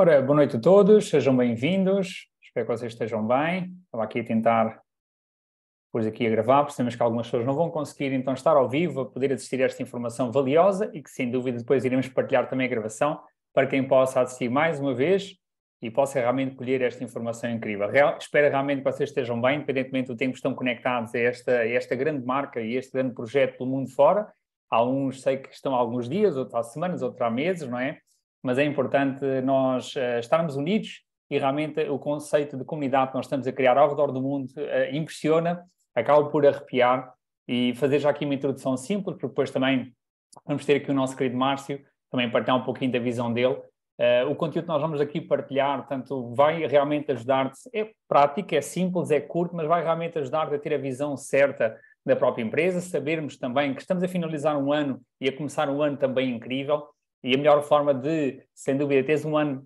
Ora, boa noite a todos, sejam bem-vindos, espero que vocês estejam bem. Estava aqui a tentar pôr aqui a gravar, percebemos que algumas pessoas não vão conseguir então estar ao vivo, a poder assistir a esta informação valiosa e que sem dúvida depois iremos partilhar também a gravação para quem possa assistir mais uma vez e possa realmente colher esta informação incrível. Real, espero realmente que vocês estejam bem, independentemente do tempo que estão conectados a esta, a esta grande marca e este grande projeto pelo mundo fora. Há uns, sei que estão há alguns dias, outros há semanas, outros há meses, não é? mas é importante nós eh, estarmos unidos e realmente o conceito de comunidade que nós estamos a criar ao redor do mundo eh, impressiona, acaba por arrepiar e fazer já aqui uma introdução simples, porque depois também vamos ter aqui o nosso querido Márcio, também partilhar um pouquinho da visão dele. Uh, o conteúdo que nós vamos aqui partilhar, tanto vai realmente ajudar-te. É prático, é simples, é curto, mas vai realmente ajudar-te a ter a visão certa da própria empresa, sabermos também que estamos a finalizar um ano e a começar um ano também incrível. E a melhor forma de, sem dúvida, teres um ano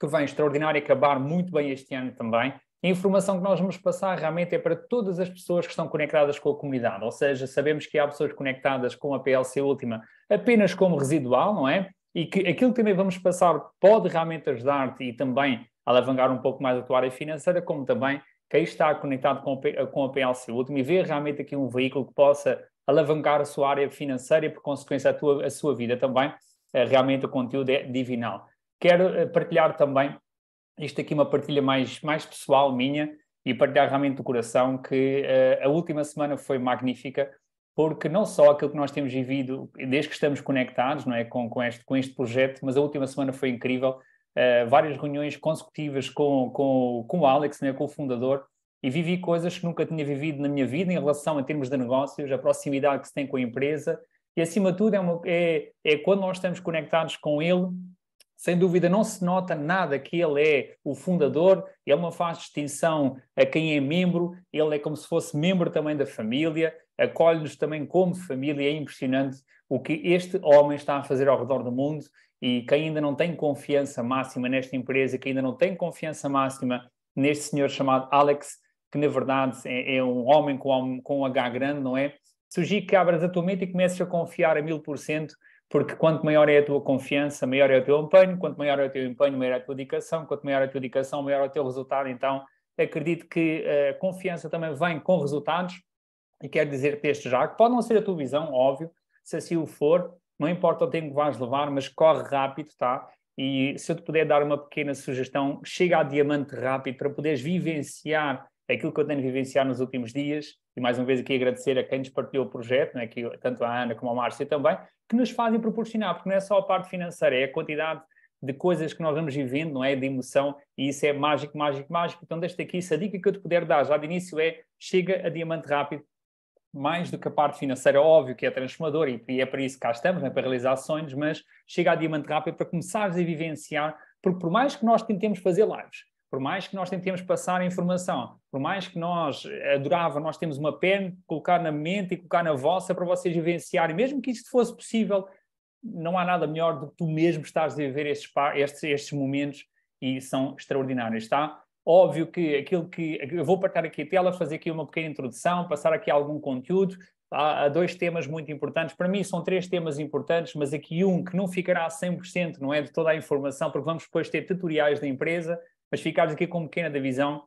que vem extraordinário e acabar muito bem este ano também, a informação que nós vamos passar realmente é para todas as pessoas que estão conectadas com a comunidade, ou seja, sabemos que há pessoas conectadas com a PLC Última apenas como residual, não é? E que aquilo que também vamos passar pode realmente ajudar-te e também alavancar um pouco mais a tua área financeira, como também quem está conectado com a, com a PLC Última e ver realmente aqui um veículo que possa alavancar a sua área financeira e, por consequência, a, tua, a sua vida também eh, realmente o conteúdo é divinal. Quero eh, partilhar também, isto aqui uma partilha mais, mais pessoal minha, e partilhar realmente do coração que eh, a última semana foi magnífica, porque não só aquilo que nós temos vivido desde que estamos conectados não é, com, com, este, com este projeto, mas a última semana foi incrível, Uh, várias reuniões consecutivas com, com, com o Alex, né, com o fundador, e vivi coisas que nunca tinha vivido na minha vida em relação a termos de negócios, a proximidade que se tem com a empresa, e acima de tudo, é, uma, é, é quando nós estamos conectados com Ele, sem dúvida não se nota nada que ele é o fundador, ele é não faz distinção a quem é membro, ele é como se fosse membro também da família, acolhe-nos também como família, é impressionante o que este homem está a fazer ao redor do mundo e quem ainda não tem confiança máxima nesta empresa, quem ainda não tem confiança máxima neste senhor chamado Alex, que na verdade é, é um homem com, com um H grande, não é? Sugiro que abras a tua mente e comeces a confiar a mil por cento, porque quanto maior é a tua confiança, maior é o teu empenho, quanto maior é o teu empenho, maior é a tua dedicação, quanto maior é a tua dedicação, maior é o teu resultado. Então, acredito que eh, a confiança também vem com resultados, e quero dizer-te este já, que pode não ser a tua visão, óbvio, se assim o for, não importa o tempo que vais levar, mas corre rápido, tá? E se eu te puder dar uma pequena sugestão, chega a diamante rápido para poderes vivenciar aquilo que eu tenho vivenciado nos últimos dias, e mais uma vez aqui agradecer a quem nos partilhou o projeto, né, que, tanto a Ana como a Márcia também, que nos fazem proporcionar, porque não é só a parte financeira, é a quantidade de coisas que nós vamos vivendo, não é? De emoção, e isso é mágico, mágico, mágico. Então, desta aqui, se a dica que eu te puder dar já de início é chega a diamante rápido, mais do que a parte financeira, óbvio que é transformador e é para isso que cá estamos, não é? para realizar sonhos, mas chega a diamante rápido para começares a vivenciar, porque por mais que nós tentemos fazer lives, por mais que nós tentemos passar a informação, por mais que nós eh, adorava, nós temos uma pen, colocar na mente e colocar na vossa para vocês vivenciarem, mesmo que isto fosse possível, não há nada melhor do que tu mesmo estás a viver estes, estes, estes momentos e são extraordinários, está? Óbvio que aquilo que. Eu vou partir aqui a tela, fazer aqui uma pequena introdução, passar aqui algum conteúdo. Há, tá? há dois temas muito importantes. Para mim, são três temas importantes, mas aqui um que não ficará 100%, não é? De toda a informação, porque vamos depois ter tutoriais da empresa, mas ficares aqui com uma pequena divisão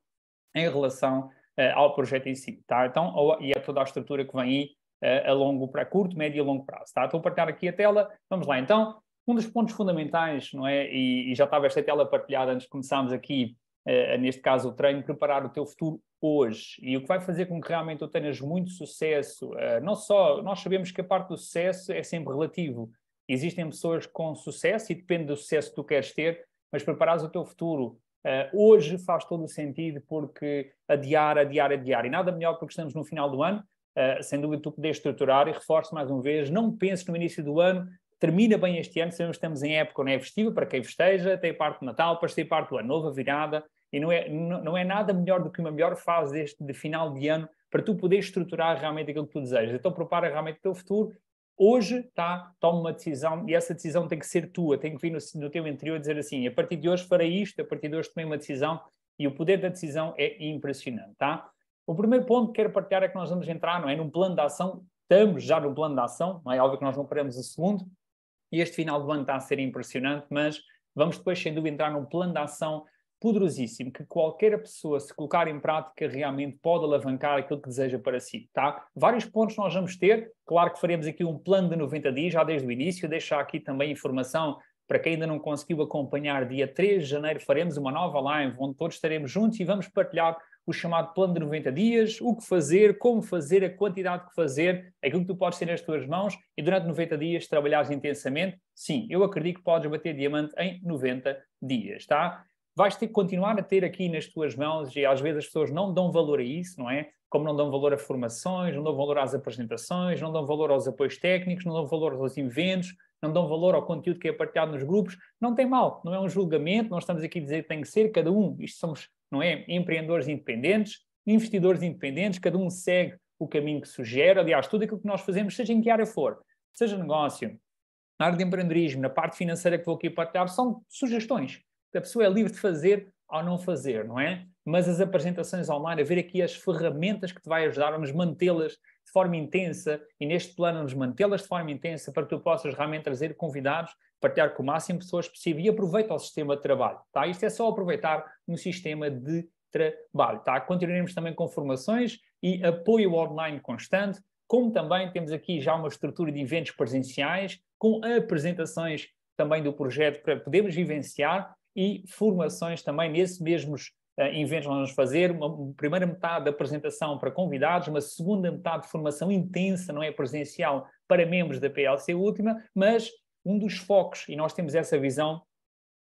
em relação uh, ao projeto em si, tá? Então, ou, e a é toda a estrutura que vem aí uh, a longo para curto, médio e longo prazo, tá? Estou a partilhar aqui a tela, vamos lá. Então, um dos pontos fundamentais, não é? E, e já estava esta tela partilhada antes de começarmos aqui, uh, neste caso o treino, preparar o teu futuro hoje. E o que vai fazer com que realmente tu tenhas muito sucesso, não só, nós sabemos que a parte do sucesso é sempre relativo. Existem pessoas com sucesso e depende do sucesso que tu queres ter, mas preparares o teu futuro Uh, hoje faz todo o sentido porque adiar, adiar, adiar. E nada melhor porque estamos no final do ano. Uh, sem dúvida, tu podes estruturar e reforço mais uma vez: não penses no início do ano, termina bem este ano. Sabemos que estamos em época não é festiva, para quem festeja, tem parte do Natal, para ser parte do ano nova virada. E não é, não, não é nada melhor do que uma melhor fase deste, de final de ano para tu poderes estruturar realmente aquilo que tu desejas. Então prepara realmente o teu futuro hoje tá, toma uma decisão e essa decisão tem que ser tua, tem que vir no, no teu interior dizer assim, a partir de hoje farei isto, a partir de hoje tomei uma decisão e o poder da decisão é impressionante, tá? O primeiro ponto que quero partilhar é que nós vamos entrar, não é, num plano de ação, estamos já no plano de ação, não é óbvio que nós não queremos o segundo, e este final do ano está a ser impressionante, mas vamos depois, sem dúvida, entrar num plano de ação poderosíssimo que qualquer pessoa, se colocar em prática, realmente pode alavancar aquilo que deseja para si. Tá? Vários pontos nós vamos ter. Claro que faremos aqui um plano de 90 dias, já desde o início. Deixar aqui também informação para quem ainda não conseguiu acompanhar. Dia 3 de janeiro faremos uma nova live onde todos estaremos juntos e vamos partilhar o chamado plano de 90 dias, o que fazer, como fazer, a quantidade que fazer, aquilo que tu podes ter nas tuas mãos e durante 90 dias trabalhares intensamente. Sim, eu acredito que podes bater diamante em 90 dias, tá? vais ter que continuar a ter aqui nas tuas mãos, e às vezes as pessoas não dão valor a isso, não é? Como não dão valor a formações, não dão valor às apresentações, não dão valor aos apoios técnicos, não dão valor aos eventos, não dão valor ao conteúdo que é partilhado nos grupos, não tem mal, não é um julgamento, nós estamos aqui a dizer que tem que ser cada um, isto somos, não é, empreendedores independentes, investidores independentes, cada um segue o caminho que sugere, aliás, tudo aquilo que nós fazemos, seja em que área for, seja negócio, na área de empreendedorismo, na parte financeira que vou aqui partilhar, são sugestões, a pessoa é livre de fazer ou não fazer, não é? Mas as apresentações online, a ver aqui as ferramentas que te vai ajudar, vamos mantê-las de forma intensa e neste plano vamos mantê-las de forma intensa para que tu possas realmente trazer convidados, partilhar com o máximo pessoas possível e aproveita o sistema de trabalho, tá? Isto é só aproveitar no sistema de trabalho, tá? Continuaremos também com formações e apoio online constante, como também temos aqui já uma estrutura de eventos presenciais com apresentações também do projeto para podermos vivenciar e formações também nesses mesmos uh, eventos que nós vamos fazer. Uma primeira metade da apresentação para convidados, uma segunda metade de formação intensa, não é presencial, para membros da PLC Última, mas um dos focos, e nós temos essa visão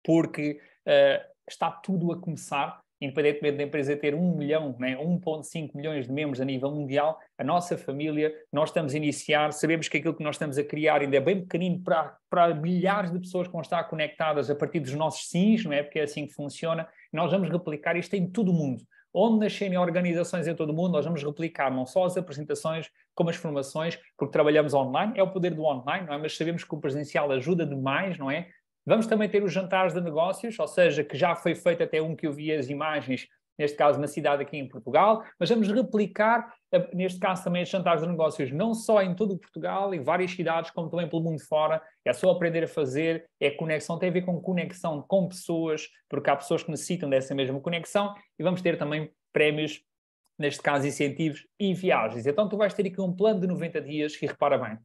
porque uh, está tudo a começar independentemente é da empresa ter 1 milhão, né, 1.5 milhões de membros a nível mundial, a nossa família, nós estamos a iniciar, sabemos que aquilo que nós estamos a criar ainda é bem pequenino para, para milhares de pessoas que vão estar conectadas a partir dos nossos sims, não é? Porque é assim que funciona. Nós vamos replicar isto em todo o mundo. Onde nascerem organizações em todo o mundo, nós vamos replicar não só as apresentações, como as formações, porque trabalhamos online, é o poder do online, não é? Mas sabemos que o presencial ajuda demais, não é? Vamos também ter os jantares de negócios, ou seja, que já foi feito até um que eu vi as imagens, neste caso na cidade aqui em Portugal, mas vamos replicar, eh, neste caso também, os jantares de negócios, não só em todo o Portugal, em várias cidades, como também pelo mundo fora. É só aprender a fazer, é conexão, tem a ver com conexão com pessoas, porque há pessoas que necessitam dessa mesma conexão, e vamos ter também prémios neste caso incentivos e viagens. Então tu vais ter aqui um plano de 90 dias e repara bem,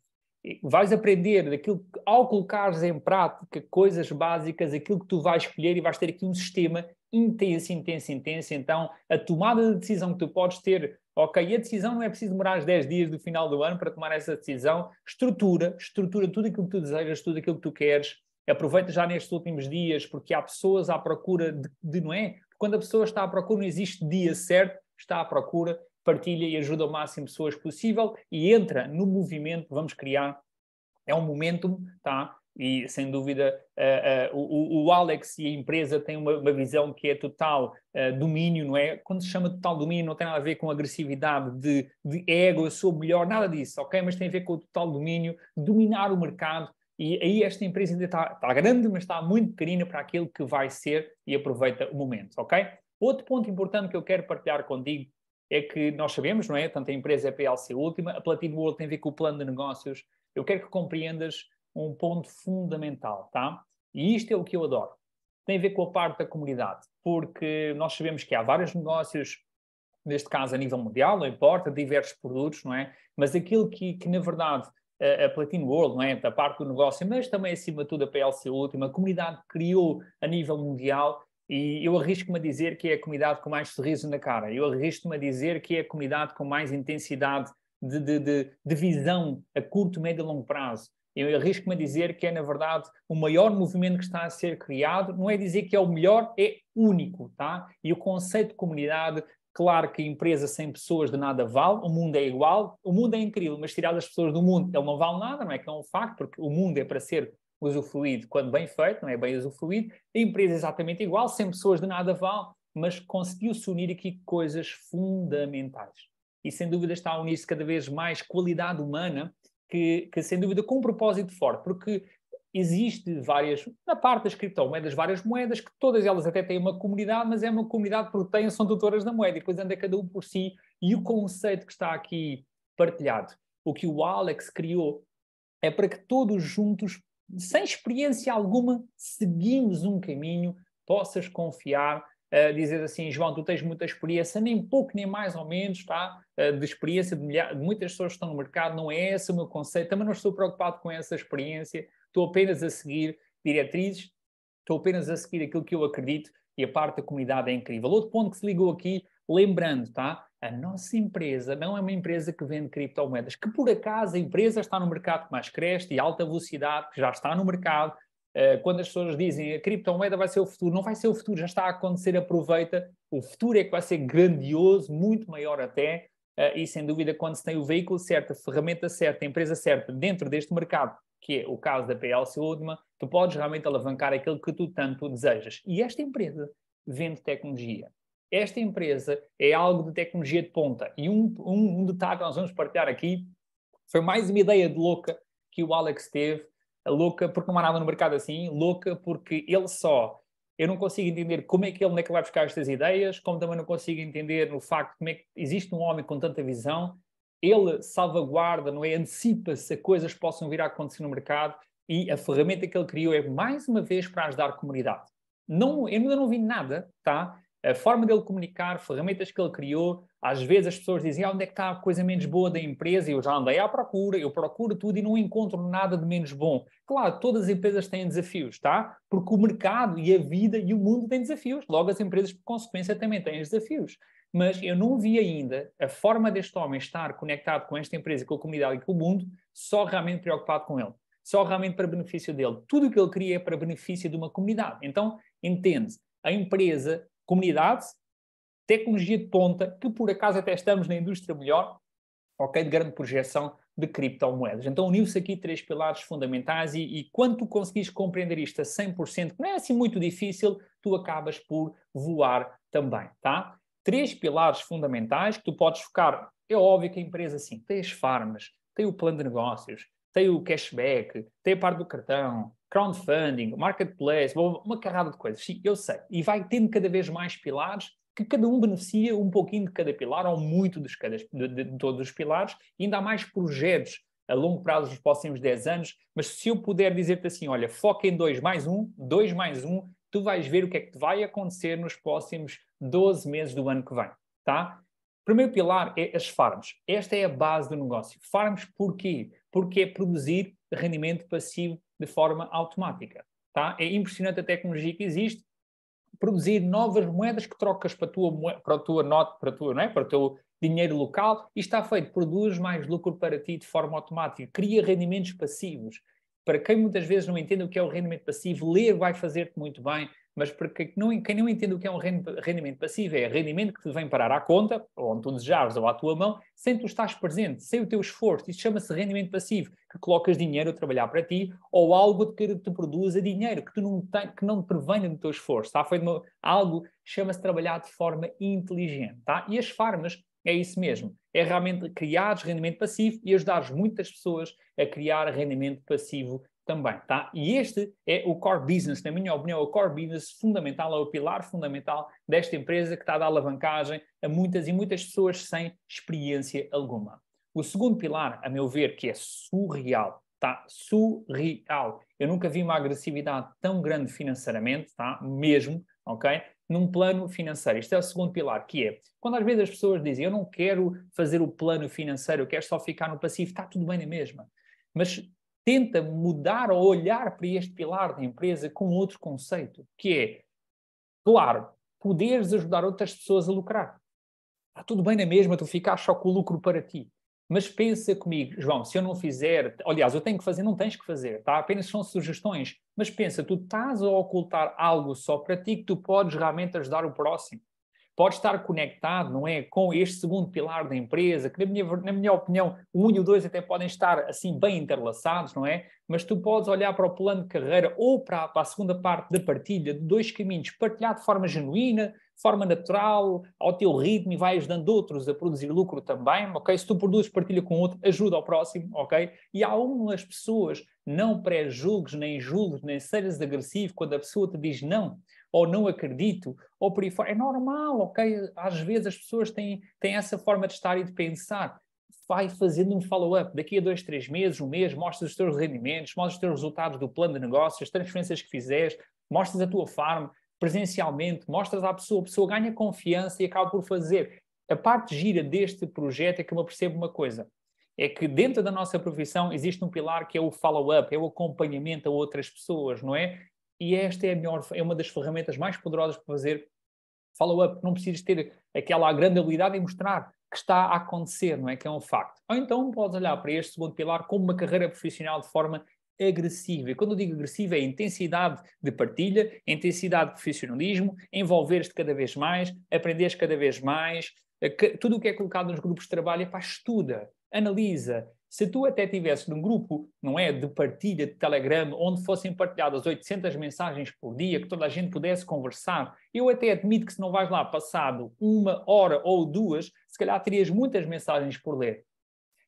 vais aprender daquilo que, ao colocares em prática coisas básicas, aquilo que tu vais escolher e vais ter aqui um sistema intenso, intenso, intenso. Então, a tomada de decisão que tu podes ter, ok, a decisão não é preciso demorar os 10 dias do final do ano para tomar essa decisão. Estrutura, estrutura tudo aquilo que tu desejas, tudo aquilo que tu queres. Aproveita já nestes últimos dias, porque há pessoas à procura de, de não é? Quando a pessoa está à procura, não existe dia certo, está à procura partilha e ajuda o máximo de pessoas possível e entra no movimento, vamos criar, é um momentum, tá? E sem dúvida uh, uh, o, o, Alex e a empresa têm uma, uma visão que é total uh, domínio, não é? Quando se chama total domínio não tem nada a ver com agressividade de, de ego, eu sou melhor, nada disso, ok? Mas tem a ver com o total domínio, dominar o mercado, e aí esta empresa ainda está, está, grande, mas está muito pequenina para aquilo que vai ser e aproveita o momento, ok? Outro ponto importante que eu quero partilhar contigo é que nós sabemos, não é? Tanto a empresa é a PLC última, a Platinum World tem a ver com o plano de negócios. Eu quero que compreendas um ponto fundamental, tá? E isto é o que eu adoro. Tem a ver com a parte da comunidade, porque nós sabemos que há vários negócios, neste caso a nível mundial, não importa, diversos produtos, não é? Mas aquilo que, que na verdade, a, a Platino World, não é? Da parte do negócio, mas também acima de tudo a PLC Última, a comunidade criou a nível mundial, e eu arrisco-me a dizer que é a comunidade com mais sorriso na cara, eu arrisco-me a dizer que é a comunidade com mais intensidade de, de, de, de visão a curto, médio e longo prazo. Eu arrisco-me a dizer que é, na verdade, o maior movimento que está a ser criado. Não é dizer que é o melhor, é único, tá? E o conceito de comunidade, claro que empresa sem pessoas de nada vale, o mundo é igual, o mundo é incrível, mas tirar as pessoas do mundo, ele não vale nada, não é que é um facto, porque o mundo é para ser usufruído quando bem feito, não é bem usufruído. A empresa é exatamente igual, sem pessoas de nada vale, mas conseguiu-se unir aqui coisas fundamentais. E sem dúvida está a unir-se cada vez mais qualidade humana, que, que sem dúvida com um propósito forte, porque existe várias, na parte das criptomoedas, várias moedas, que todas elas até têm uma comunidade, mas é uma comunidade porque têm, são doutoras da moeda, e depois anda cada um por si, e o conceito que está aqui partilhado, o que o Alex criou, é para que todos juntos sem experiência alguma, seguimos um caminho, possas confiar Uh, dizer assim, João, tu tens muita experiência, nem pouco, nem mais ou menos, tá? Uh, de experiência de, milha... de, muitas pessoas que estão no mercado, não é esse o meu conceito, também não estou preocupado com essa experiência, estou apenas a seguir diretrizes, estou apenas a seguir aquilo que eu acredito e a parte da comunidade é incrível. Outro ponto que se ligou aqui, lembrando, tá? a nossa empresa não é uma empresa que vende criptomoedas, que por acaso a empresa está no mercado que mais cresce, e alta velocidade, que já está no mercado. Eh, quando as pessoas dizem a criptomoeda vai ser o futuro, não vai ser o futuro, já está a acontecer, aproveita. O futuro é que vai ser grandioso, muito maior até, eh, e sem dúvida, quando se tem o veículo certo, a ferramenta certa, a empresa certa dentro deste mercado, que é o caso da PLC Udma, tu podes realmente alavancar aquilo que tu tanto desejas. E esta empresa vende tecnologia esta empresa é algo de tecnologia de ponta. E um, um, um detalhe que nós vamos partilhar aqui foi mais uma ideia de louca que o Alex teve, louca porque não há nada no mercado assim, louca porque ele só. Eu não consigo entender como é que ele, onde é que vai buscar estas ideias, como também não consigo entender no facto como é que existe um homem com tanta visão, ele salvaguarda, não é? Antecipa-se a coisas que possam vir a acontecer no mercado e a ferramenta que ele criou é mais uma vez para ajudar a comunidade. Não, eu ainda não vi nada, tá? a forma dele comunicar, ferramentas que ele criou. Às vezes as pessoas dizem, ah, onde é que está a coisa menos boa da empresa? E eu já andei à procura, eu procuro tudo e não encontro nada de menos bom. Claro, todas as empresas têm desafios, tá? Porque o mercado e a vida e o mundo têm desafios. Logo, as empresas, por consequência, também têm desafios. Mas eu não vi ainda a forma deste homem estar conectado com esta empresa, com a comunidade e com o mundo, só realmente preocupado com ele. Só realmente para benefício dele. Tudo o que ele cria é para benefício de uma comunidade. Então, entende, a empresa comunidade, tecnologia de ponta, que por acaso até estamos na indústria melhor, ok? De grande projeção de criptomoedas. Então uniu-se aqui três pilares fundamentais e, e quando tu conseguires compreender isto a 100%, que não é assim muito difícil, tu acabas por voar também, tá? Três pilares fundamentais que tu podes focar. É óbvio que a empresa, sim, tem as farmas, tem o plano de negócios, tem o cashback, tem a parte do cartão, crowdfunding, marketplace, uma carrada de coisas. Sim, eu sei. E vai tendo cada vez mais pilares que cada um beneficia um pouquinho de cada pilar ou muito de, cada, de, de, de todos os pilares. E ainda há mais projetos a longo prazo nos próximos 10 anos, mas se eu puder dizer-te assim, olha, foca em dois mais um, dois mais um, tu vais ver o que é que vai acontecer nos próximos 12 meses do ano que vem, tá? Primeiro pilar é as farms. Esta é a base do negócio. Farms porquê? Porque é produzir rendimento passivo de forma automática. Tá? É impressionante a tecnologia que existe, produzir novas moedas que trocas para a tua, para a tua nota, para, tua, não é? para o teu dinheiro local, e está feito, produz mais lucro para ti de forma automática, cria rendimentos passivos. Para quem muitas vezes não entende o que é o rendimento passivo, ler vai fazer-te muito bem, mas porque não, quem não entende o que é um rendimento passivo é rendimento que te vem parar à conta, ou onde tu desejares, ou à tua mão, sem tu estás presente, sem o teu esforço. isso chama-se rendimento passivo, que colocas dinheiro a trabalhar para ti, ou algo que te produza dinheiro, que, tu não, tem, que não te prevenha do teu esforço. Tá? Foi uma, algo chama-se trabalhar de forma inteligente. Tá? E as farmas é isso mesmo. É realmente criar rendimento passivo e ajudar muitas pessoas a criar rendimento passivo também, tá? E este é o core business, na minha opinião, o core business fundamental, é o pilar fundamental desta empresa que está a dar alavancagem a muitas e muitas pessoas sem experiência alguma. O segundo pilar, a meu ver, que é surreal, tá? Surreal. Eu nunca vi uma agressividade tão grande financeiramente, tá? Mesmo, ok? Num plano financeiro. Este é o segundo pilar, que é quando às vezes as pessoas dizem eu não quero fazer o plano financeiro, eu quero só ficar no passivo, está tudo bem na mesma. Mas tenta mudar ou olhar para este pilar da empresa com outro conceito, que é, claro, poderes ajudar outras pessoas a lucrar. Está tudo bem na mesma, tu ficas só com o lucro para ti. Mas pensa comigo, João, se eu não fizer, aliás, eu tenho que fazer, não tens que fazer, tá? Apenas são sugestões. Mas pensa, tu estás a ocultar algo só para ti que tu podes realmente ajudar o próximo pode estar conectado, não é, com este segundo pilar da empresa, que na minha, na minha opinião, o 1 e o 2 até podem estar assim bem interlaçados, não é? Mas tu podes olhar para o plano de carreira ou para, para a segunda parte da partilha de dois caminhos, partilhar de forma genuína, forma natural, ao teu ritmo e vai ajudando outros a produzir lucro também, ok? Se tu produzes, partilha com outro, ajuda ao próximo, ok? E há umas pessoas, não pré-julgues, nem julgues, nem sejas agressivo quando a pessoa te diz não, ou não acredito, ou por aí fora. É normal, ok? Às vezes as pessoas têm, têm essa forma de estar e de pensar. Vai fazendo um follow-up. Daqui a dois, três meses, um mês, mostras os teus rendimentos, mostras os teus resultados do plano de negócios, as transferências que fizeste, mostras a tua farm presencialmente, mostras à pessoa, a pessoa ganha confiança e acaba por fazer. A parte gira deste projeto é que eu percebo uma coisa é que dentro da nossa profissão existe um pilar que é o follow-up, é o acompanhamento a outras pessoas, não é? E esta é, melhor, é uma das ferramentas mais poderosas para fazer follow-up. Não precisas ter aquela grande habilidade em mostrar que está a acontecer, não é? Que é um facto. Ou então podes olhar para este segundo pilar como uma carreira profissional de forma agressiva. E quando eu digo agressiva, é intensidade de partilha, intensidade de profissionalismo, envolver-te cada vez mais, aprenderes cada vez mais. Eh, tudo o que é colocado nos grupos de trabalho, é para estuda, analisa, se tu até tivesses num grupo, não é, de partilha de Telegram, onde fossem partilhadas 800 mensagens por dia, que toda a gente pudesse conversar, eu até admito que se não vais lá passado uma hora ou duas, se calhar terias muitas mensagens por ler.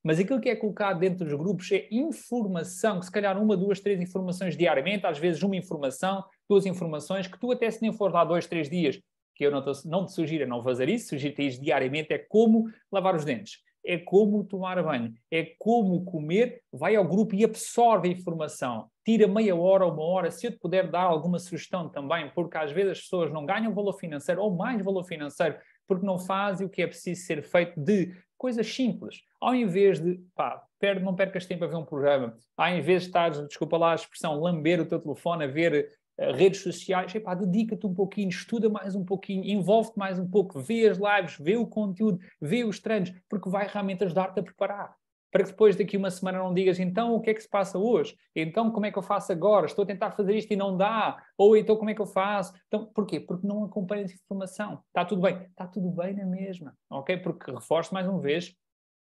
Mas aquilo que é colocado dentro dos grupos é informação, que se calhar uma, duas, três informações diariamente, às vezes uma informação, duas informações, que tu até se nem for lá dois, três dias, que eu não, te, não te sugiro a não fazer isso, sugiro-te diariamente, é como lavar os dentes é como tomar banho, é como comer, vai ao grupo e absorve a informação. Tira meia hora, uma hora, se eu te puder dar alguma sugestão também, porque às vezes as pessoas não ganham valor financeiro ou mais valor financeiro porque não fazem o que é preciso ser feito de coisas simples. Ao invés de, pá, perde, não percas tempo a ver um programa, ao invés de estar, desculpa lá a expressão, lamber o teu telefone a ver eh, redes sociais, epá, dedica-te um pouquinho, estuda mais um pouquinho, envolve-te mais um pouco, vê as lives, vê o conteúdo, vê os treinos, porque vai realmente ajudar-te a preparar. Para que depois daqui uma semana não digas, então o que é que se passa hoje? Então como é que eu faço agora? Estou a tentar fazer isto e não dá. Ou então como é que eu faço? Então, porquê? Porque não acompanhas informação. Está tudo bem? Está tudo bem na mesma. Ok? Porque reforço mais uma vez,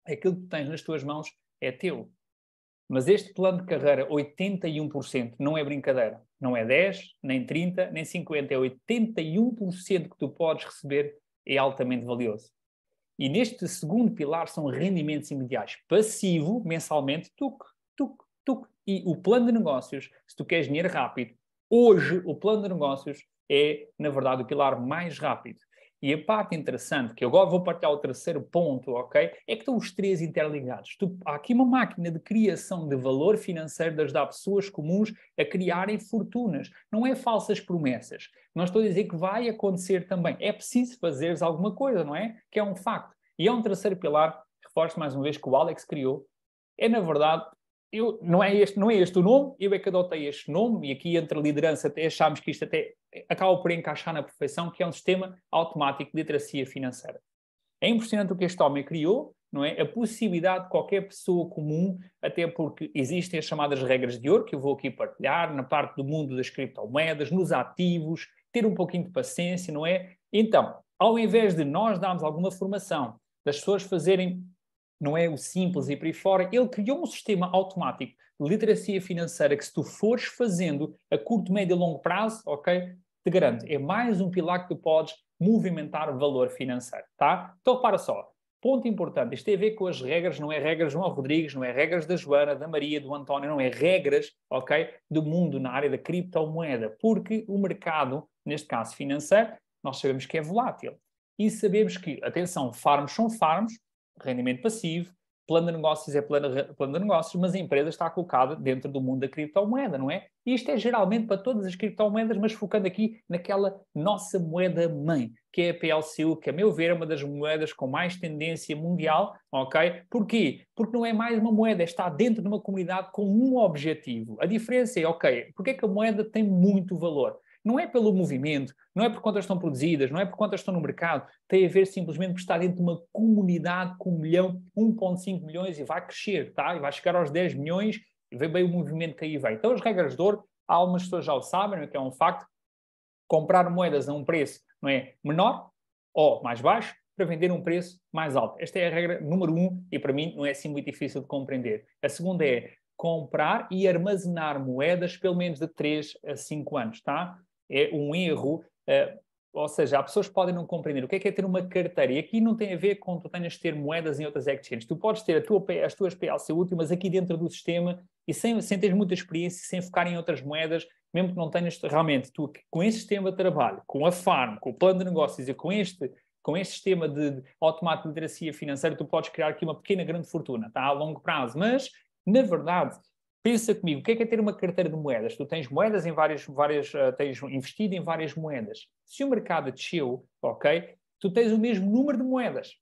aquilo que tens nas tuas mãos é teu. Mas este plano de carreira, 81%, não é brincadeira. Não é 10, nem 30, nem 50, é 81% que tu podes receber é altamente valioso. E neste segundo pilar são rendimentos imediatos. Passivo, mensalmente, tuc, tuc, tuc. E o plano de negócios, se tu queres dinheiro rápido, hoje o plano de negócios é, na verdade, o pilar mais rápido. E a parte interessante, que agora vou partilhar o terceiro ponto, ok? É que estão os três interligados. Tu, há aqui uma máquina de criação de valor financeiro de ajudar pessoas comuns a criarem fortunas. Não é falsas promessas. Não estou a dizer que vai acontecer também. É preciso fazeres alguma coisa, não é? Que é um facto. E é um terceiro pilar, reforço mais uma vez, que o Alex criou. É, na verdade, eu, não, é este, não é este o nome, eu é que adotei este nome, e aqui entre a liderança até achámos que isto até acaba por encaixar na perfeição, que é um sistema automático de literacia financeira. É impressionante o que este homem criou, não é? A possibilidade de qualquer pessoa comum, até porque existem as chamadas regras de ouro, que eu vou aqui partilhar, na parte do mundo das criptomoedas, nos ativos, ter um pouquinho de paciência, não é? Então, ao invés de nós darmos alguma formação, das pessoas fazerem não é o simples e por aí fora. Ele criou um sistema automático de literacia financeira que, se tu fores fazendo a curto, médio e longo prazo, ok? Te garanto, é mais um pilar que tu podes movimentar valor financeiro, tá? Então, para só. Ponto importante, isto tem a ver com as regras, não é regras de João Rodrigues, não é regras da Joana, da Maria, do António, não é regras, ok, do mundo na área da criptomoeda, porque o mercado, neste caso financeiro, nós sabemos que é volátil. E sabemos que, atenção, farms são farms, rendimento passivo, plano de negócios é plano, plano de negócios, mas a empresa está colocada dentro do mundo da criptomoeda, não é? E isto é geralmente para todas as criptomoedas, mas focando aqui naquela nossa moeda mãe, que é a PLCU, que a meu ver é uma das moedas com mais tendência mundial, ok? Porquê? Porque não é mais uma moeda, é está dentro de uma comunidade com um objetivo. A diferença é, ok, porque é que a moeda tem muito valor? Não é pelo movimento, não é por quantas estão produzidas, não é por quantas estão no mercado. Tem a ver simplesmente por estar dentro de uma comunidade com 1 milhão, 1,5 milhões e vai crescer, tá? E vai chegar aos 10 milhões e vem bem o movimento que aí vem. Então, as regras de ouro, algumas pessoas já o sabem, é que é um facto. Comprar moedas a um preço não é, menor ou mais baixo para vender a um preço mais alto. Esta é a regra número um e para mim não é assim muito difícil de compreender. A segunda é comprar e armazenar moedas pelo menos de 3 a 5 anos, tá? é um erro. Uh, ou seja, há pessoas que podem não compreender o que é, que é ter uma carteira. E aqui não tem a ver com tu tenhas de ter moedas em outras exchanges. Tu podes ter tua, as tuas PLC últimas aqui dentro do sistema e sem, sem teres muita experiência, sem focar em outras moedas, mesmo que não tenhas realmente, tu com este sistema de trabalho, com a farm, com o plano de negócios e com este, com este sistema de automático de literacia financeira, tu podes criar aqui uma pequena grande fortuna, tá? A longo prazo. Mas, na verdade, Pensa comigo, o que é, que é ter uma carteira de moedas? Tu tens moedas em várias, várias uh, tens investido em várias moedas. Se o mercado desceu, ok, tu tens o mesmo número de moedas.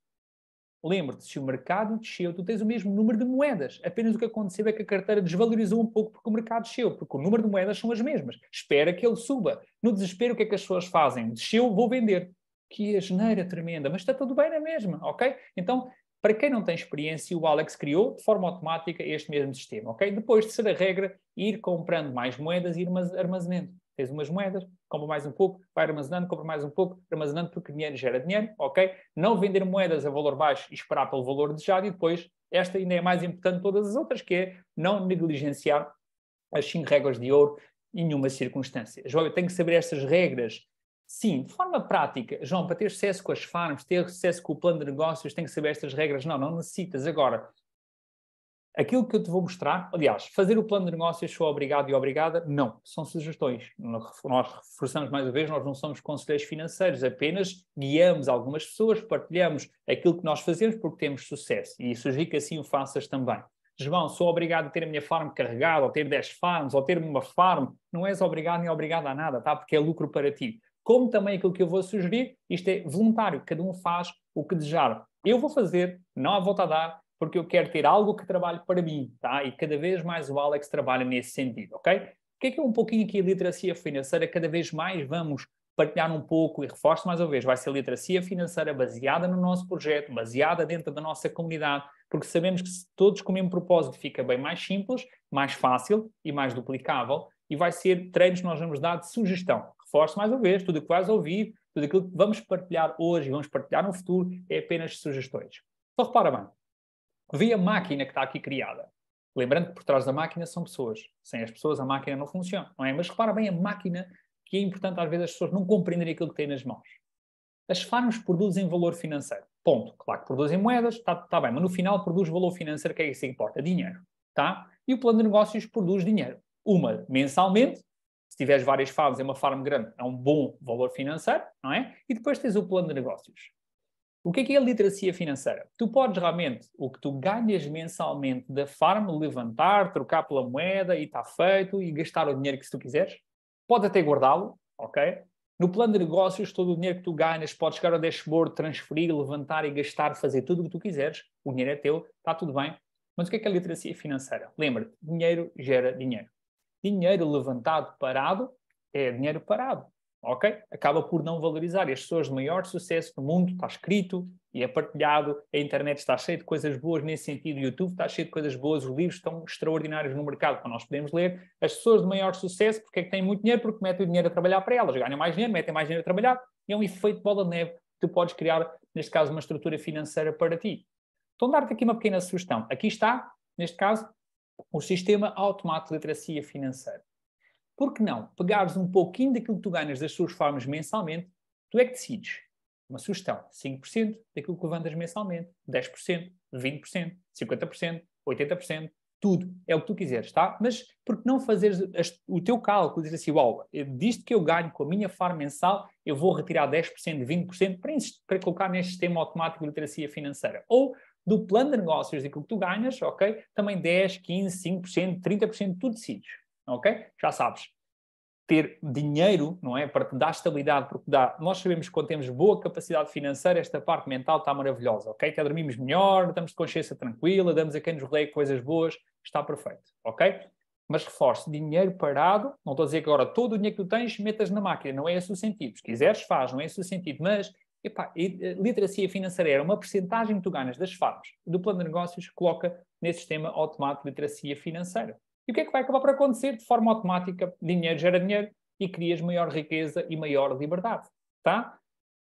Lembra-te, se o mercado desceu, tu tens o mesmo número de moedas. Apenas o que aconteceu é que a carteira desvalorizou um pouco porque o mercado desceu, porque o número de moedas são as mesmas. Espera que ele suba. No desespero, o que é que as pessoas fazem? Desceu, vou vender. Que asneira tremenda, mas está tudo bem na é mesma, ok? Então, para quem não tem experiência, o Alex criou de forma automática este mesmo sistema, ok? Depois de ser a regra, ir comprando mais moedas e ir armazenando. Tens umas moedas, compra mais um pouco, vai armazenando, compra mais um pouco, armazenando porque dinheiro gera dinheiro, ok? Não vender moedas a valor baixo e esperar pelo valor desejado e depois, esta ainda é mais importante de todas as outras, que é não negligenciar as cinco regras de ouro em nenhuma circunstância. João, eu tenho que saber estas regras Sim, de forma prática. João, para ter sucesso com as farms, ter sucesso com o plano de negócios, tem que saber estas regras. Não, não necessitas. Agora, aquilo que eu te vou mostrar, aliás, fazer o plano de negócios sou obrigado e obrigada? Não, são sugestões. Nós reforçamos mais uma vez, nós não somos conselheiros financeiros, apenas guiamos algumas pessoas, partilhamos aquilo que nós fazemos porque temos sucesso e sugiro que assim o faças também. João, sou obrigado a ter a minha farm carregada, ou ter 10 farms, ou ter uma farm. Não és obrigado nem obrigado a nada, tá? Porque é lucro para ti como também aquilo que eu vou sugerir, isto é voluntário, cada um faz o que desejar. Eu vou fazer, não há volta a dar, porque eu quero ter algo que trabalhe para mim, tá? E cada vez mais o Alex trabalha nesse sentido, ok? O que é que é um pouquinho aqui a literacia financeira? Cada vez mais vamos partilhar um pouco e reforço mais uma vez, vai ser literacia financeira baseada no nosso projeto, baseada dentro da nossa comunidade, porque sabemos que se todos com o mesmo propósito fica bem mais simples, mais fácil e mais duplicável, e vai ser treinos que nós vamos dar de sugestão. Força mais uma vez, tudo o que vais ouvir, tudo aquilo que vamos partilhar hoje e vamos partilhar no futuro é apenas sugestões. Então repara bem, Vê a máquina que está aqui criada. Lembrando que por trás da máquina são pessoas. Sem as pessoas a máquina não funciona, não é? Mas repara bem a máquina que é importante às vezes as pessoas não compreenderem aquilo que têm nas mãos. As farms produzem valor financeiro. Ponto. Claro que produzem moedas, está tá bem, mas no final produz valor financeiro, que é isso que importa? Dinheiro. Tá? E o plano de negócios produz dinheiro. Uma mensalmente, se tiveres várias fases, é uma farm grande, é um bom valor financeiro, não é? E depois tens o plano de negócios. O que é que é a literacia financeira? Tu podes realmente, o que tu ganhas mensalmente da farm, levantar, trocar pela moeda e está feito e gastar o dinheiro que se tu quiseres. Pode até guardá-lo, ok? No plano de negócios, todo o dinheiro que tu ganhas, podes chegar ao dashboard, transferir, levantar e gastar, fazer tudo o que tu quiseres. O dinheiro é teu, está tudo bem. Mas o que é que é a literacia financeira? Lembra-te, dinheiro gera dinheiro dinheiro levantado parado é dinheiro parado, ok? Acaba por não valorizar. E as pessoas de maior sucesso no mundo está escrito e é partilhado, a internet está cheia de coisas boas nesse sentido, o YouTube está cheio de coisas boas, os livros estão extraordinários no mercado para nós podemos ler. As pessoas de maior sucesso, porque é que têm muito dinheiro? Porque metem o dinheiro a trabalhar para elas, ganham mais dinheiro, metem mais dinheiro a trabalhar, e é um efeito bola de neve que tu podes criar, neste caso, uma estrutura financeira para ti. Então, dar-te aqui uma pequena sugestão. Aqui está, neste caso, o sistema automático de literacia financeira. Por que não pegares um pouquinho daquilo que tu ganhas das suas formas mensalmente, tu é que decides. Uma sugestão, 5% daquilo que levantas mensalmente, 10%, 20%, 50%, 80%, tudo, é o que tu quiseres, tá? Mas por que não fazeres o teu cálculo, dizer assim, uau, disto que eu ganho com a minha farm mensal, eu vou retirar 10%, 20% para, para colocar neste sistema automático de literacia financeira. Ou do plano de negócios aquilo que tu ganhas, ok? Também 10, 15, 5%, 30% tu decides, ok? Já sabes. Ter dinheiro, não é? Para te dar estabilidade, porque dá. Nós sabemos que quando temos boa capacidade financeira, esta parte mental está maravilhosa, ok? Até dormimos melhor, estamos de consciência tranquila, damos a quem nos rodeia coisas boas, está perfeito, ok? Mas reforço, dinheiro parado, não estou a dizer que agora todo o dinheiro que tu tens metas na máquina, não é esse o sentido. Se quiseres, faz, não é esse o sentido, mas Epá, eh, literacia financeira era uma percentagem que tu ganhas das FAPs do plano de negócios coloca nesse sistema automático de literacia financeira. E o que é que vai acabar por acontecer de forma automática? Dinheiro gera dinheiro e crias maior riqueza e maior liberdade, tá?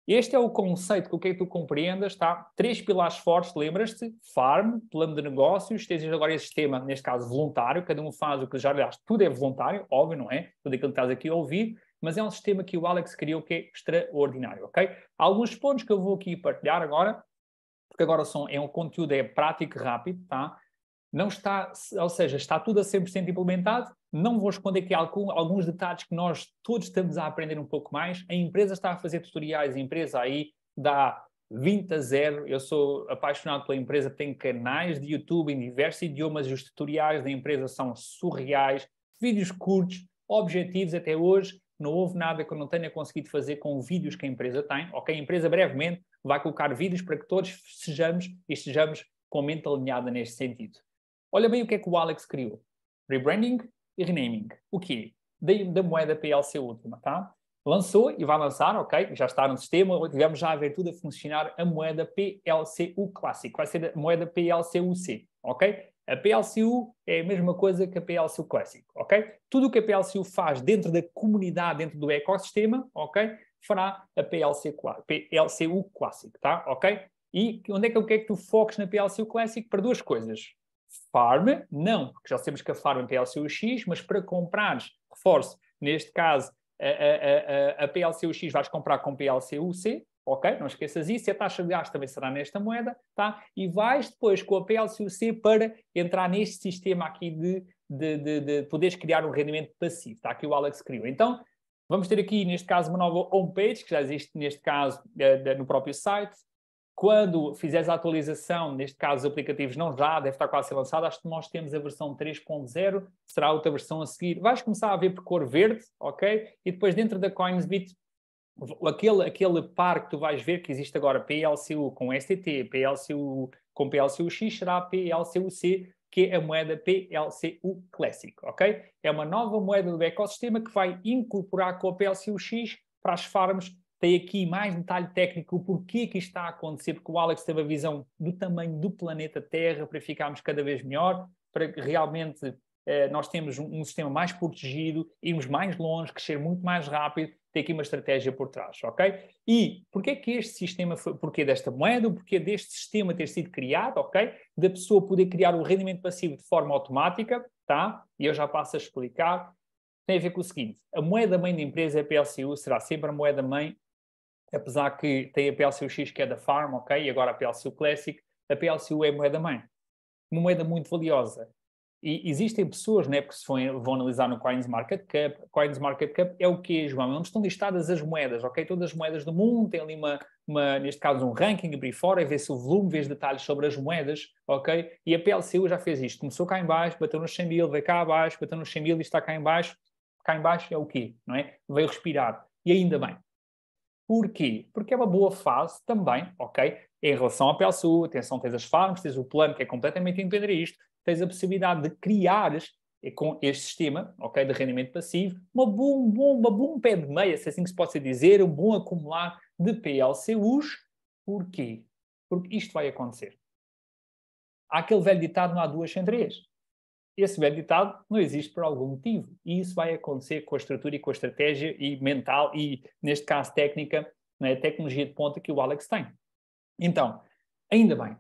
Este é o conceito que o que é que tu compreendas, tá? Três pilares fortes, lembras-te? Farm, plano de negócios, tens agora esse sistema, neste caso voluntário, cada um faz o que já aliás, tudo é voluntário, óbvio, não é? Tudo aquilo que estás aqui a ouvir, mas é um sistema que o Alex criou que é extraordinário, ok? Há alguns pontos que eu vou aqui partilhar agora, porque agora são, é um conteúdo é prático e rápido, tá? Não está, ou seja, está tudo a 100% implementado, não vou esconder que algum, alguns detalhes que nós todos estamos a aprender um pouco mais, a empresa está a fazer tutoriais, a empresa aí dá 20 a 0. Eu sou apaixonado pela empresa, tem canais de YouTube em diversos idiomas e os tutoriais da empresa são surreais, vídeos curtos, objetivos até hoje não houve nada que eu não tenha conseguido fazer com vídeos que a empresa tem, ou que a empresa brevemente vai colocar vídeos para que todos sejamos e estejamos com a mente alinhada neste sentido. Olha bem o que é que o Alex criou. Rebranding e renaming. O quê? Da, da moeda PLC última, tá? Lançou e vai lançar, ok? Já está no sistema, tivemos já a ver tudo a funcionar a moeda PLCU clássico, vai ser a moeda PLCUC, ok? A PLCU é a mesma coisa que a PLCU Classic, ok? Tudo o que a PLCU faz dentro da comunidade, dentro do ecossistema, ok? Fará a PLC, PLCU Classic, tá? Ok? E onde é que eu quero é que tu focas na PLCU Classic? Para duas coisas. Farm, não, porque já sabemos que a Farm é PLCU X, mas para comprares, reforço, neste caso, a, a, a, a PLCU X vais comprar com PLCU C, Ok? Não esqueças isso. E a taxa de gasto também será nesta moeda, tá? E vais depois com a PLCUC para entrar neste sistema aqui de, de, de, de poderes criar um rendimento passivo, tá? Que o Alex criou. Então, vamos ter aqui, neste caso, uma nova homepage, que já existe, neste caso, eh, no próprio site. Quando fizeres a atualização, neste caso, os aplicativos não já, deve estar quase a ser lançado, acho que nós temos a versão 3.0, será outra versão a seguir. Vais começar a ver por cor verde, ok? E depois dentro da Coinsbit aquele, aquele par que tu vais ver que existe agora PLCU com STT, PLCU com PLCUX, será PLCUC, que é a moeda PLCU Classic, ok? É uma nova moeda do ecossistema que vai incorporar com a PLCUX para as farms. Tem aqui mais detalhe técnico o porquê que isto está a acontecer, porque o Alex teve a visão do tamanho do planeta Terra para ficarmos cada vez melhor, para realmente eh, nós temos um, um sistema mais protegido, irmos mais longe, crescer muito mais rápido, ter aqui uma estratégia por trás, ok? E porquê que este sistema, porquê desta moeda, porquê deste sistema ter sido criado, ok? Da pessoa poder criar o rendimento passivo de forma automática, tá? E eu já passo a explicar. Tem a ver com o seguinte, a moeda-mãe da empresa, é a PLCU, será sempre a moeda-mãe, apesar que tem a PLCU-X que é da Farm, ok? E agora a PLCU Classic, a PLCU é a moeda-mãe. Uma moeda muito valiosa. E existem pessoas, né, porque se for, vão analisar no Coins Market Cap, Coins Market Cap é o que, João? Onde estão listadas as moedas, ok? Todas as moedas do mundo têm ali uma, uma neste caso, um ranking por fora, e é vê-se o volume, vê detalhes sobre as moedas, ok? E a PLCU já fez isto, começou cá em baixo, bateu nos 100 mil, veio cá abaixo, bateu nos 100 mil e está cá em baixo. Cá em baixo é o quê, não é? Veio respirar. E ainda bem. Porquê? Porque é uma boa fase também, ok? Em relação à PLSU, atenção, tens as farms, tens o plano que é completamente independente disto, tens a possibilidade de criar eh, com este sistema okay, de rendimento passivo uma bom, bom, uma bom pé de meia, se é assim se pode dizer, um bom acumular de PLCUs. Porquê? Porque isto vai acontecer. Há aquele velho ditado, não há duas sem três. Esse velho ditado não existe por algum motivo. E isso vai acontecer com a estrutura e com a estratégia e mental e, neste caso, técnica, né, tecnologia de ponta que o Alex tem. Então, ainda bem,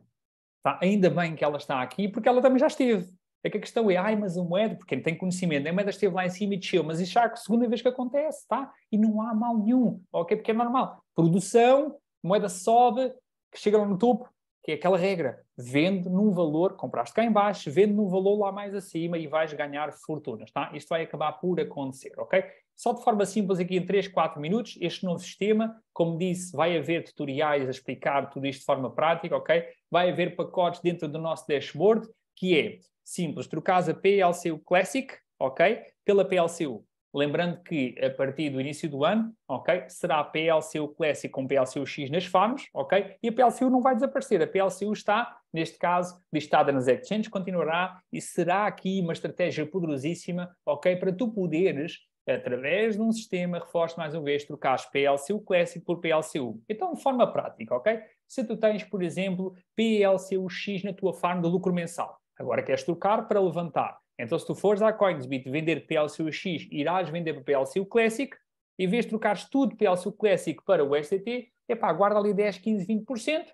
Tá? Ainda bem que ela está aqui, porque ela também já esteve. É que a questão é, ai, mas a moeda, porque não tem conhecimento, a moeda esteve lá em cima e desceu, mas isso já é a segunda vez que acontece, tá? E não há mal nenhum, ok? Porque é normal. Produção, moeda sobe, que chega lá no topo, que é aquela regra. Vende num valor, compraste cá em baixo, vende num valor lá mais acima e vais ganhar fortunas, tá? Isto vai acabar por acontecer, ok? Só de forma simples aqui em 3, 4 minutos, este novo sistema, como disse, vai haver tutoriais a explicar tudo isto de forma prática, ok? Vai haver pacotes dentro do nosso dashboard, que é simples, trocas a PLCU Classic, ok? Pela PLCU. Lembrando que a partir do início do ano, ok, será a PLCU Classic com PLCU X nas farms, ok? E a PLCU não vai desaparecer, a PLCU está, neste caso, listada nas exchanges, continuará e será aqui uma estratégia poderosíssima, ok, para tu poderes através de um sistema, reforço mais uma vez, trocares PLCU Classic por PLCU. Então, de forma prática, ok? Se tu tens, por exemplo, PLCUX na tua farm de lucro mensal, agora queres trocar para levantar. Então, se tu fores à Coinsbit vender PLCUX, irás vender para PLCU Classic, em vez de trocares tudo PLCU Classic para o STT, pá, guarda ali 10, 15, 20%,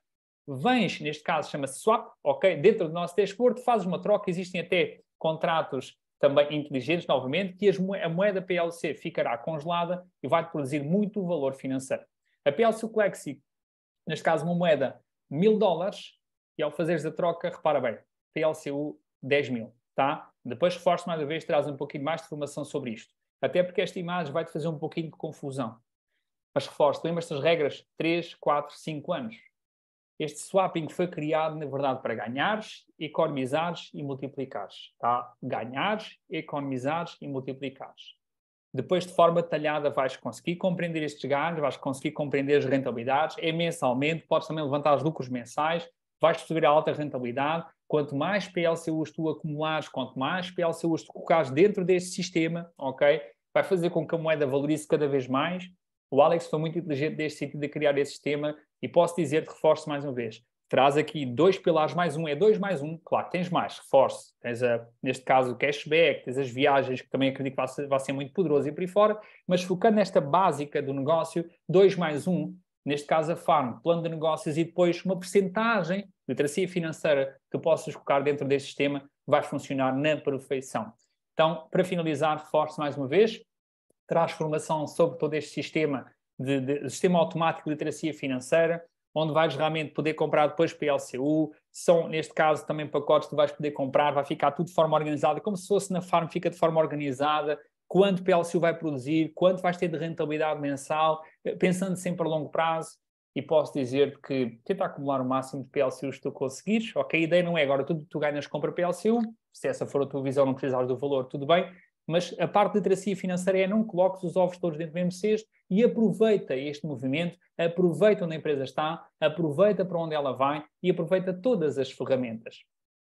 vens, neste caso chama-se swap, ok? Dentro do nosso dashboard fazes uma troca, existem até contratos também inteligentes, novamente, que a moeda PLC ficará congelada e vai produzir muito valor financeiro. A PLC Clexi, neste caso uma moeda mil dólares, e ao fazeres a troca, repara bem, PLCU 10 mil, tá? Depois reforço mais uma vez, traz um pouquinho mais de informação sobre isto. Até porque esta imagem vai-te fazer um pouquinho de confusão. Mas reforço, lembras-te das regras? 3, 4, 5 anos. Este swapping foi criado, na verdade, para ganhares, economizares e multiplicares. Tá? Ganhares, economizares e multiplicares. Depois, de forma detalhada, vais conseguir compreender estes ganhos, vais conseguir compreender as rentabilidades. É mensalmente, podes também levantar os lucros mensais, vais perceber a alta rentabilidade. Quanto mais PLCUs tu acumulares, quanto mais PLCUs tu colocares dentro deste sistema, ok? Vai fazer com que a moeda valorize cada vez mais. O Alex foi muito inteligente neste sentido de criar esse sistema e posso dizer-te, reforço mais uma vez, traz aqui dois pilares, mais um é dois mais um, claro, tens mais, reforço, tens a, neste caso o cashback, tens as viagens, que também acredito que vai ser, vai ser muito poderoso e por aí fora, mas focando nesta básica do negócio, dois mais um, neste caso a farm, plano de negócios e depois uma percentagem de literacia financeira que possas colocar dentro deste sistema, vai funcionar na perfeição. Então, para finalizar, reforço mais uma vez, traz formação sobre todo este sistema de, de sistema automático de literacia financeira, onde vais realmente poder comprar depois PLCU, são, neste caso, também pacotes que vais poder comprar, vai ficar tudo de forma organizada, como se fosse na farm, fica de forma organizada, quanto PLCU vai produzir, quanto vais ter de rentabilidade mensal, eh, pensando sempre a longo prazo, e posso dizer que tenta acumular o máximo de PLCUs que tu conseguires, ok? A ideia não é agora tudo que tu ganhas compra PLCU, se essa for a tua visão, não precisares do valor, tudo bem, mas a parte de literacia financeira é não coloques os ovos todos dentro do mesmo cesto e aproveita este movimento, aproveita onde a empresa está, aproveita para onde ela vai e aproveita todas as ferramentas.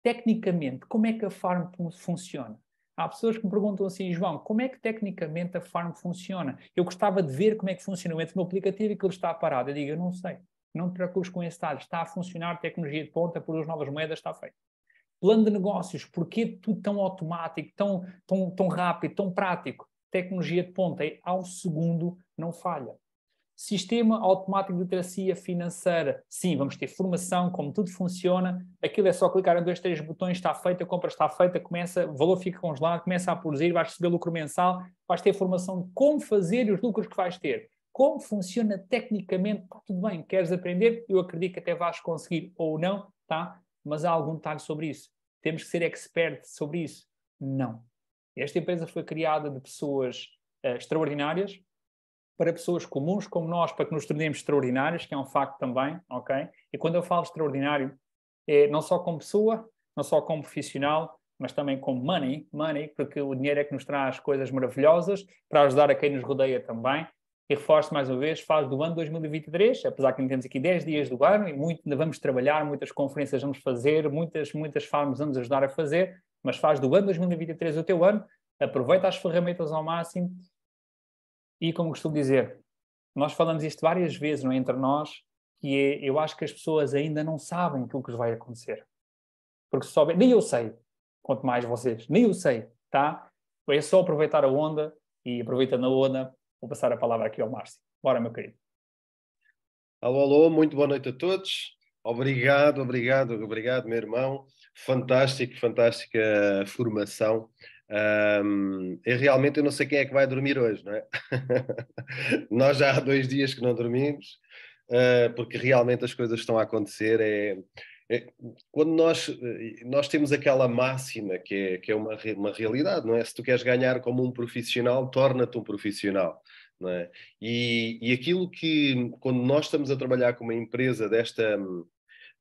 Tecnicamente, como é que a farm funciona? Há pessoas que me perguntam assim, João, como é que tecnicamente a farm funciona? Eu gostava de ver como é que funciona o meu aplicativo e que ele está parado. Eu digo, eu não sei. Não te preocupes com esse dado. Está a funcionar, tecnologia de ponta, por as novas moedas, está feito. Plano de negócios, porquê tudo tão automático, tão, tão, tão rápido, tão prático? Tecnologia de ponta, aí é ao segundo não falha. Sistema automático de literacia financeira. Sim, vamos ter formação, como tudo funciona. Aquilo é só clicar em dois, três botões, está feita, a compra está feita, começa, o valor fica congelado, começa a produzir, vais receber lucro mensal, vais ter formação de como fazer e os lucros que vais ter. Como funciona tecnicamente, está tudo bem, queres aprender? Eu acredito que até vais conseguir ou não, tá? mas há algum detalhe sobre isso? Temos que ser expert sobre isso? Não. Esta empresa foi criada de pessoas uh, extraordinárias para pessoas comuns como nós, para que nos tornemos extraordinários, que é um facto também, ok? E quando eu falo extraordinário, é não só como pessoa, não só como profissional, mas também como money, money, porque o dinheiro é que nos traz coisas maravilhosas para ajudar a quem nos rodeia também e reforço mais uma vez, faz do ano 2023, apesar que ainda temos aqui 10 dias do ano e muito ainda vamos trabalhar, muitas conferências vamos fazer, muitas, muitas farms vamos ajudar a fazer, mas faz do ano 2023 o teu ano, aproveita as ferramentas ao máximo e, como costumo dizer, nós falamos isto várias vezes não é, entre nós, que é, eu acho que as pessoas ainda não sabem o que vai acontecer. Porque se souber, nem eu sei, quanto mais vocês, nem eu sei, tá? É só aproveitar a onda e aproveitando a onda, Vou passar a palavra aqui ao Márcio. Bora, meu querido. Alô, alô, muito boa noite a todos. Obrigado, obrigado, obrigado, meu irmão. Fantástico, fantástica formação. Um, e realmente eu não sei quem é que vai dormir hoje, não é? Nós já há dois dias que não dormimos, uh, porque realmente as coisas estão a acontecer. É, é, quando nós, eh, nós temos aquela máxima que é, que é uma, uma realidade, não é? Se tu queres ganhar como um profissional, torna-te um profissional. Não é? e, e aquilo que, quando nós estamos a trabalhar com uma empresa desta,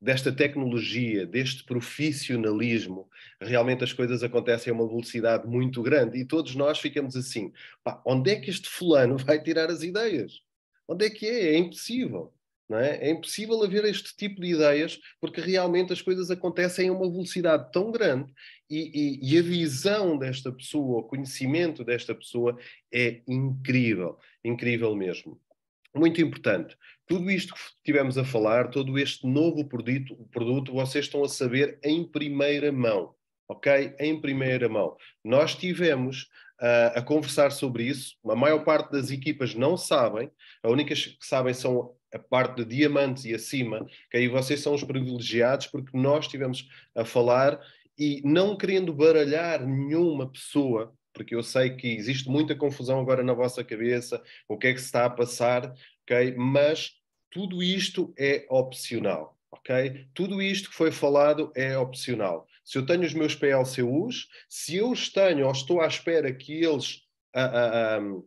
desta tecnologia, deste profissionalismo, realmente as coisas acontecem a uma velocidade muito grande e todos nós ficamos assim: pá, onde é que este fulano vai tirar as ideias? Onde é que é? É impossível. É? é? impossível haver este tipo de ideias porque realmente as coisas acontecem a uma velocidade tão grande e, e, e a visão desta pessoa, o conhecimento desta pessoa é incrível, incrível mesmo. Muito importante. Tudo isto que tivemos a falar, todo este novo produto, produto vocês estão a saber em primeira mão, ok? Em primeira mão. Nós tivemos a, ah, a conversar sobre isso. A maior parte das equipas não sabem, a única que sabem são a parte de diamantes e acima, que aí vocês são os privilegiados porque nós estivemos a falar e não querendo baralhar nenhuma pessoa, porque eu sei que existe muita confusão agora na vossa cabeça, o que é que se está a passar, ok? Mas tudo isto é opcional, ok? Tudo isto que foi falado é opcional. Se eu tenho os meus PLCUs, se eu os tenho ou estou à espera que eles. a, ah, ah, ah,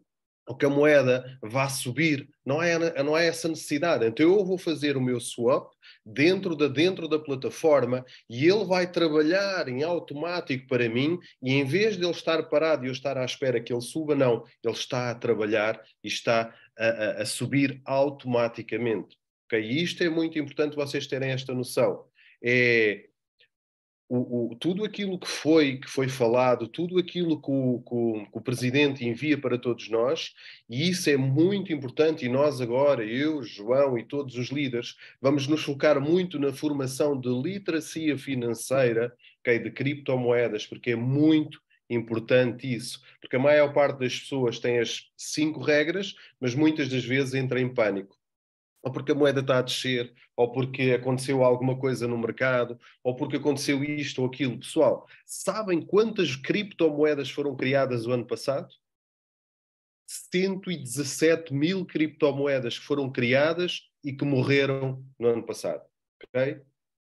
ou que a moeda vá subir. Não é, não é essa necessidade. Então eu vou fazer o meu swap dentro da, dentro da plataforma e ele vai trabalhar em automático para mim e em vez de ele estar parado e eu estar à espera que ele suba, não. Ele está a trabalhar e está a, a, a subir automaticamente. Okay? E isto é muito importante vocês terem esta noção. É, o, o, tudo aquilo que foi, que foi falado, tudo aquilo que o, que, que o, Presidente envia para todos nós, e isso é muito importante, e nós agora, eu, João e todos os líderes, vamos nos focar muito na formação de literacia financeira, okay, de criptomoedas, porque é muito importante isso, porque a maior parte das pessoas tem as cinco regras, mas muitas das vezes entra em pânico ou porque a moeda está a descer, ou porque aconteceu alguma coisa no mercado, ou porque aconteceu isto ou aquilo. Pessoal, sabem quantas criptomoedas foram criadas o ano passado? 117 mil criptomoedas que foram criadas e que morreram no ano passado. Ok?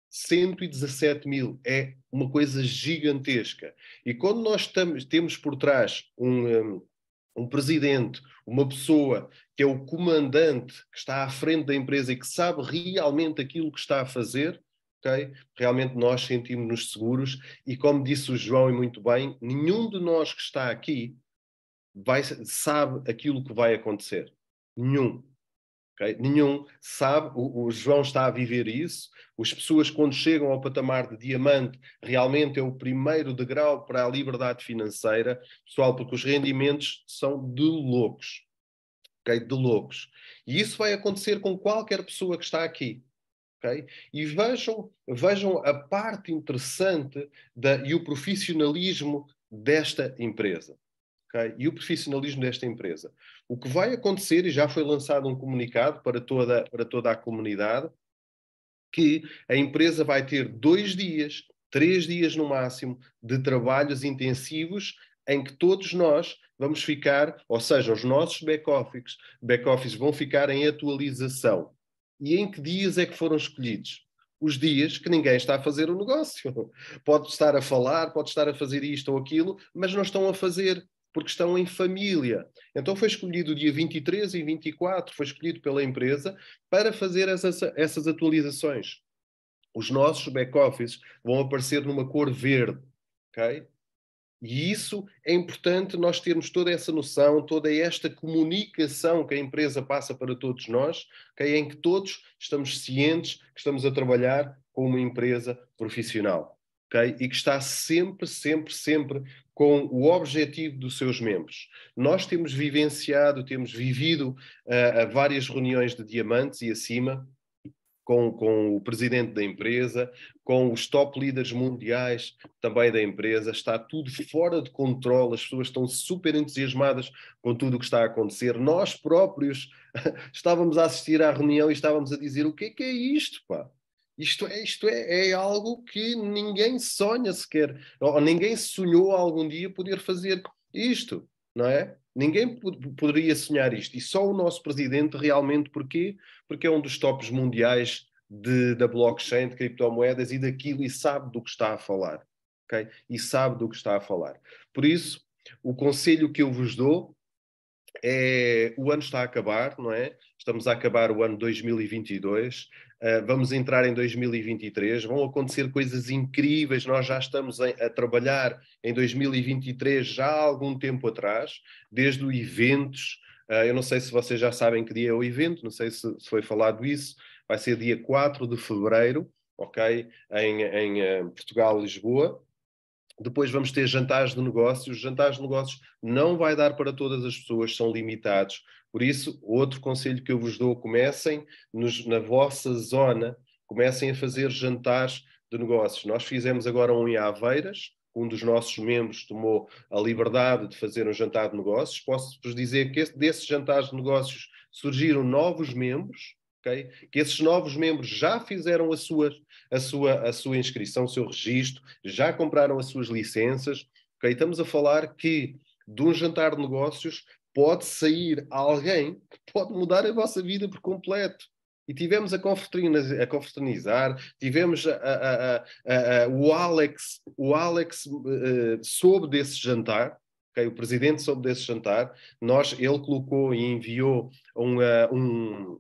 117 mil é uma coisa gigantesca. E quando nós temos por trás um, um um presidente, uma pessoa que é o comandante que está à frente da empresa e que sabe realmente aquilo que está a fazer, okay? realmente nós sentimos-nos seguros e, como disse o João e muito bem, nenhum de nós que está aqui vai, sabe aquilo que vai acontecer. Nenhum. Okay? Nenhum sabe, o, o, João está a viver isso. As pessoas, quando chegam ao patamar de diamante, realmente é o primeiro degrau para a liberdade financeira, pessoal, porque os rendimentos são de loucos. Okay? De loucos. E isso vai acontecer com qualquer pessoa que está aqui. Okay? E vejam, vejam a parte interessante da, e o profissionalismo desta empresa okay? e o profissionalismo desta empresa. O que vai acontecer, e já foi lançado um comunicado para toda, para toda a comunidade, que a empresa vai ter dois dias, três dias no máximo, de trabalhos intensivos em que todos nós vamos ficar, ou seja, os nossos back-offices back -office vão ficar em atualização. E em que dias é que foram escolhidos? Os dias que ninguém está a fazer o negócio. Pode estar a falar, pode estar a fazer isto ou aquilo, mas não estão a fazer porque estão em família. Então foi escolhido o dia 23 e 24, foi escolhido pela empresa para fazer essas, essas atualizações. Os nossos back-office vão aparecer numa cor verde, ok? E isso é importante nós termos toda essa noção, toda esta comunicação que a empresa passa para todos nós, okay? em que todos estamos cientes que estamos a trabalhar com uma empresa profissional. Okay? E que está sempre, sempre, sempre com o objetivo dos seus membros. Nós temos vivenciado, temos vivido uh, várias reuniões de diamantes e acima, com, com, o presidente da empresa, com os top líderes mundiais também da empresa. Está tudo fora de controle, as pessoas estão super entusiasmadas com tudo o que está a acontecer. Nós próprios estávamos a assistir à reunião e estávamos a dizer: o que é que é isto, pá? Isto é, isto é, é algo que ninguém sonha sequer, ou ninguém sonhou algum dia poder fazer isto, não é? Ninguém poderia sonhar isto. E só o nosso presidente realmente, porquê? Porque é um dos tops mundiais de, da blockchain, de criptomoedas e daquilo, e sabe do que está a falar. Okay? E sabe do que está a falar. Por isso, o conselho que eu vos dou é: o ano está a acabar, não é? Estamos a acabar o ano 2022. Eh, vamos entrar em 2023, vão acontecer coisas incríveis. Nós já estamos a trabalhar em 2023 já há algum tempo atrás, desde o eventos. Eh, eu não sei se vocês já sabem que dia é o evento, não sei se, foi falado isso. Vai ser dia 4 de fevereiro, ok? Em, em eh, Portugal, Lisboa. Depois vamos ter jantares de negócios. Jantares de negócios não vai dar para todas as pessoas, são limitados. Por isso, outro conselho que eu vos dou: comecem nos, na vossa zona, comecem a fazer jantares de negócios. Nós fizemos agora um em Aveiras, um dos nossos membros tomou a liberdade de fazer um jantar de negócios. Posso-vos dizer que esse, desses jantares de negócios surgiram novos membros, okay? que esses novos membros já fizeram a sua, a sua, a sua inscrição, o seu registro, já compraram as suas licenças. Okay? Estamos a falar que de um jantar de negócios pode sair alguém que pode mudar a vossa vida por completo. E tivemos a, confraternizar, a confraternizar tivemos a, a, o Alex, o Alex uh, soube desse jantar, okay? o presidente soube desse jantar, nós, ele colocou e enviou um, uh, um,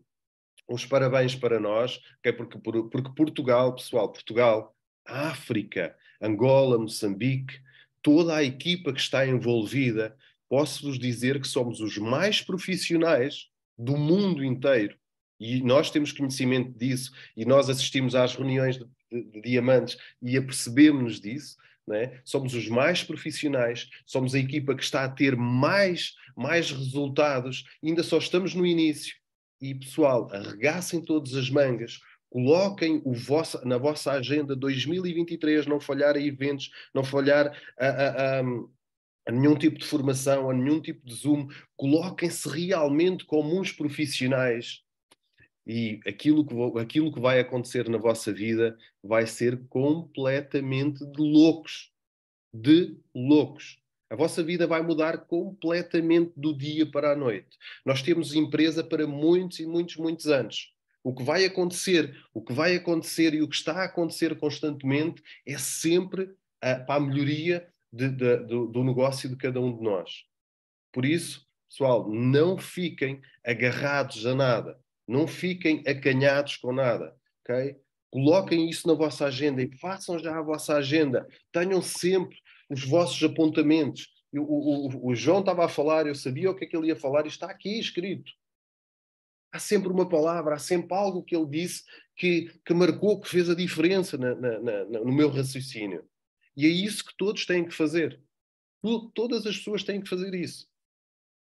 uns parabéns para nós, okay? porque, porque Portugal, pessoal, Portugal, África, Angola, Moçambique, toda a equipa que está envolvida posso-vos dizer que somos os mais profissionais do mundo inteiro. E nós temos conhecimento disso, e nós assistimos às reuniões de, de, de diamantes e apercebemos-nos disso. É? Somos os mais profissionais, somos a equipa que está a ter mais, mais resultados, ainda só estamos no início. E pessoal, arregassem todas as mangas, coloquem vosso, na vossa agenda 2023 não falhar a eventos, não falhar a, a, a nenhum tipo de formação, a nenhum tipo de Zoom, coloquem-se realmente como uns profissionais e aquilo que, vou, aquilo que vai acontecer na vossa vida vai ser completamente de loucos. De loucos. A vossa vida vai mudar completamente do dia para a noite. Nós temos empresa para muitos e muitos, muitos anos. O que vai acontecer, o que vai acontecer e o que está a acontecer constantemente é sempre a, para a melhoria de, de, do, do negócio de cada um de nós. Por isso, pessoal, não fiquem agarrados a nada, não fiquem acanhados com nada, ok? Coloquem isso na vossa agenda e façam já a vossa agenda. Tenham sempre os vossos apontamentos. Eu, o, o, o João estava a falar, eu sabia o que é que ele ia falar e está aqui escrito. Há sempre uma palavra, há sempre algo que ele disse que, que marcou, que fez a diferença na, na, na, no meu raciocínio. E é isso que todos têm que fazer. Todas as pessoas têm que fazer isso.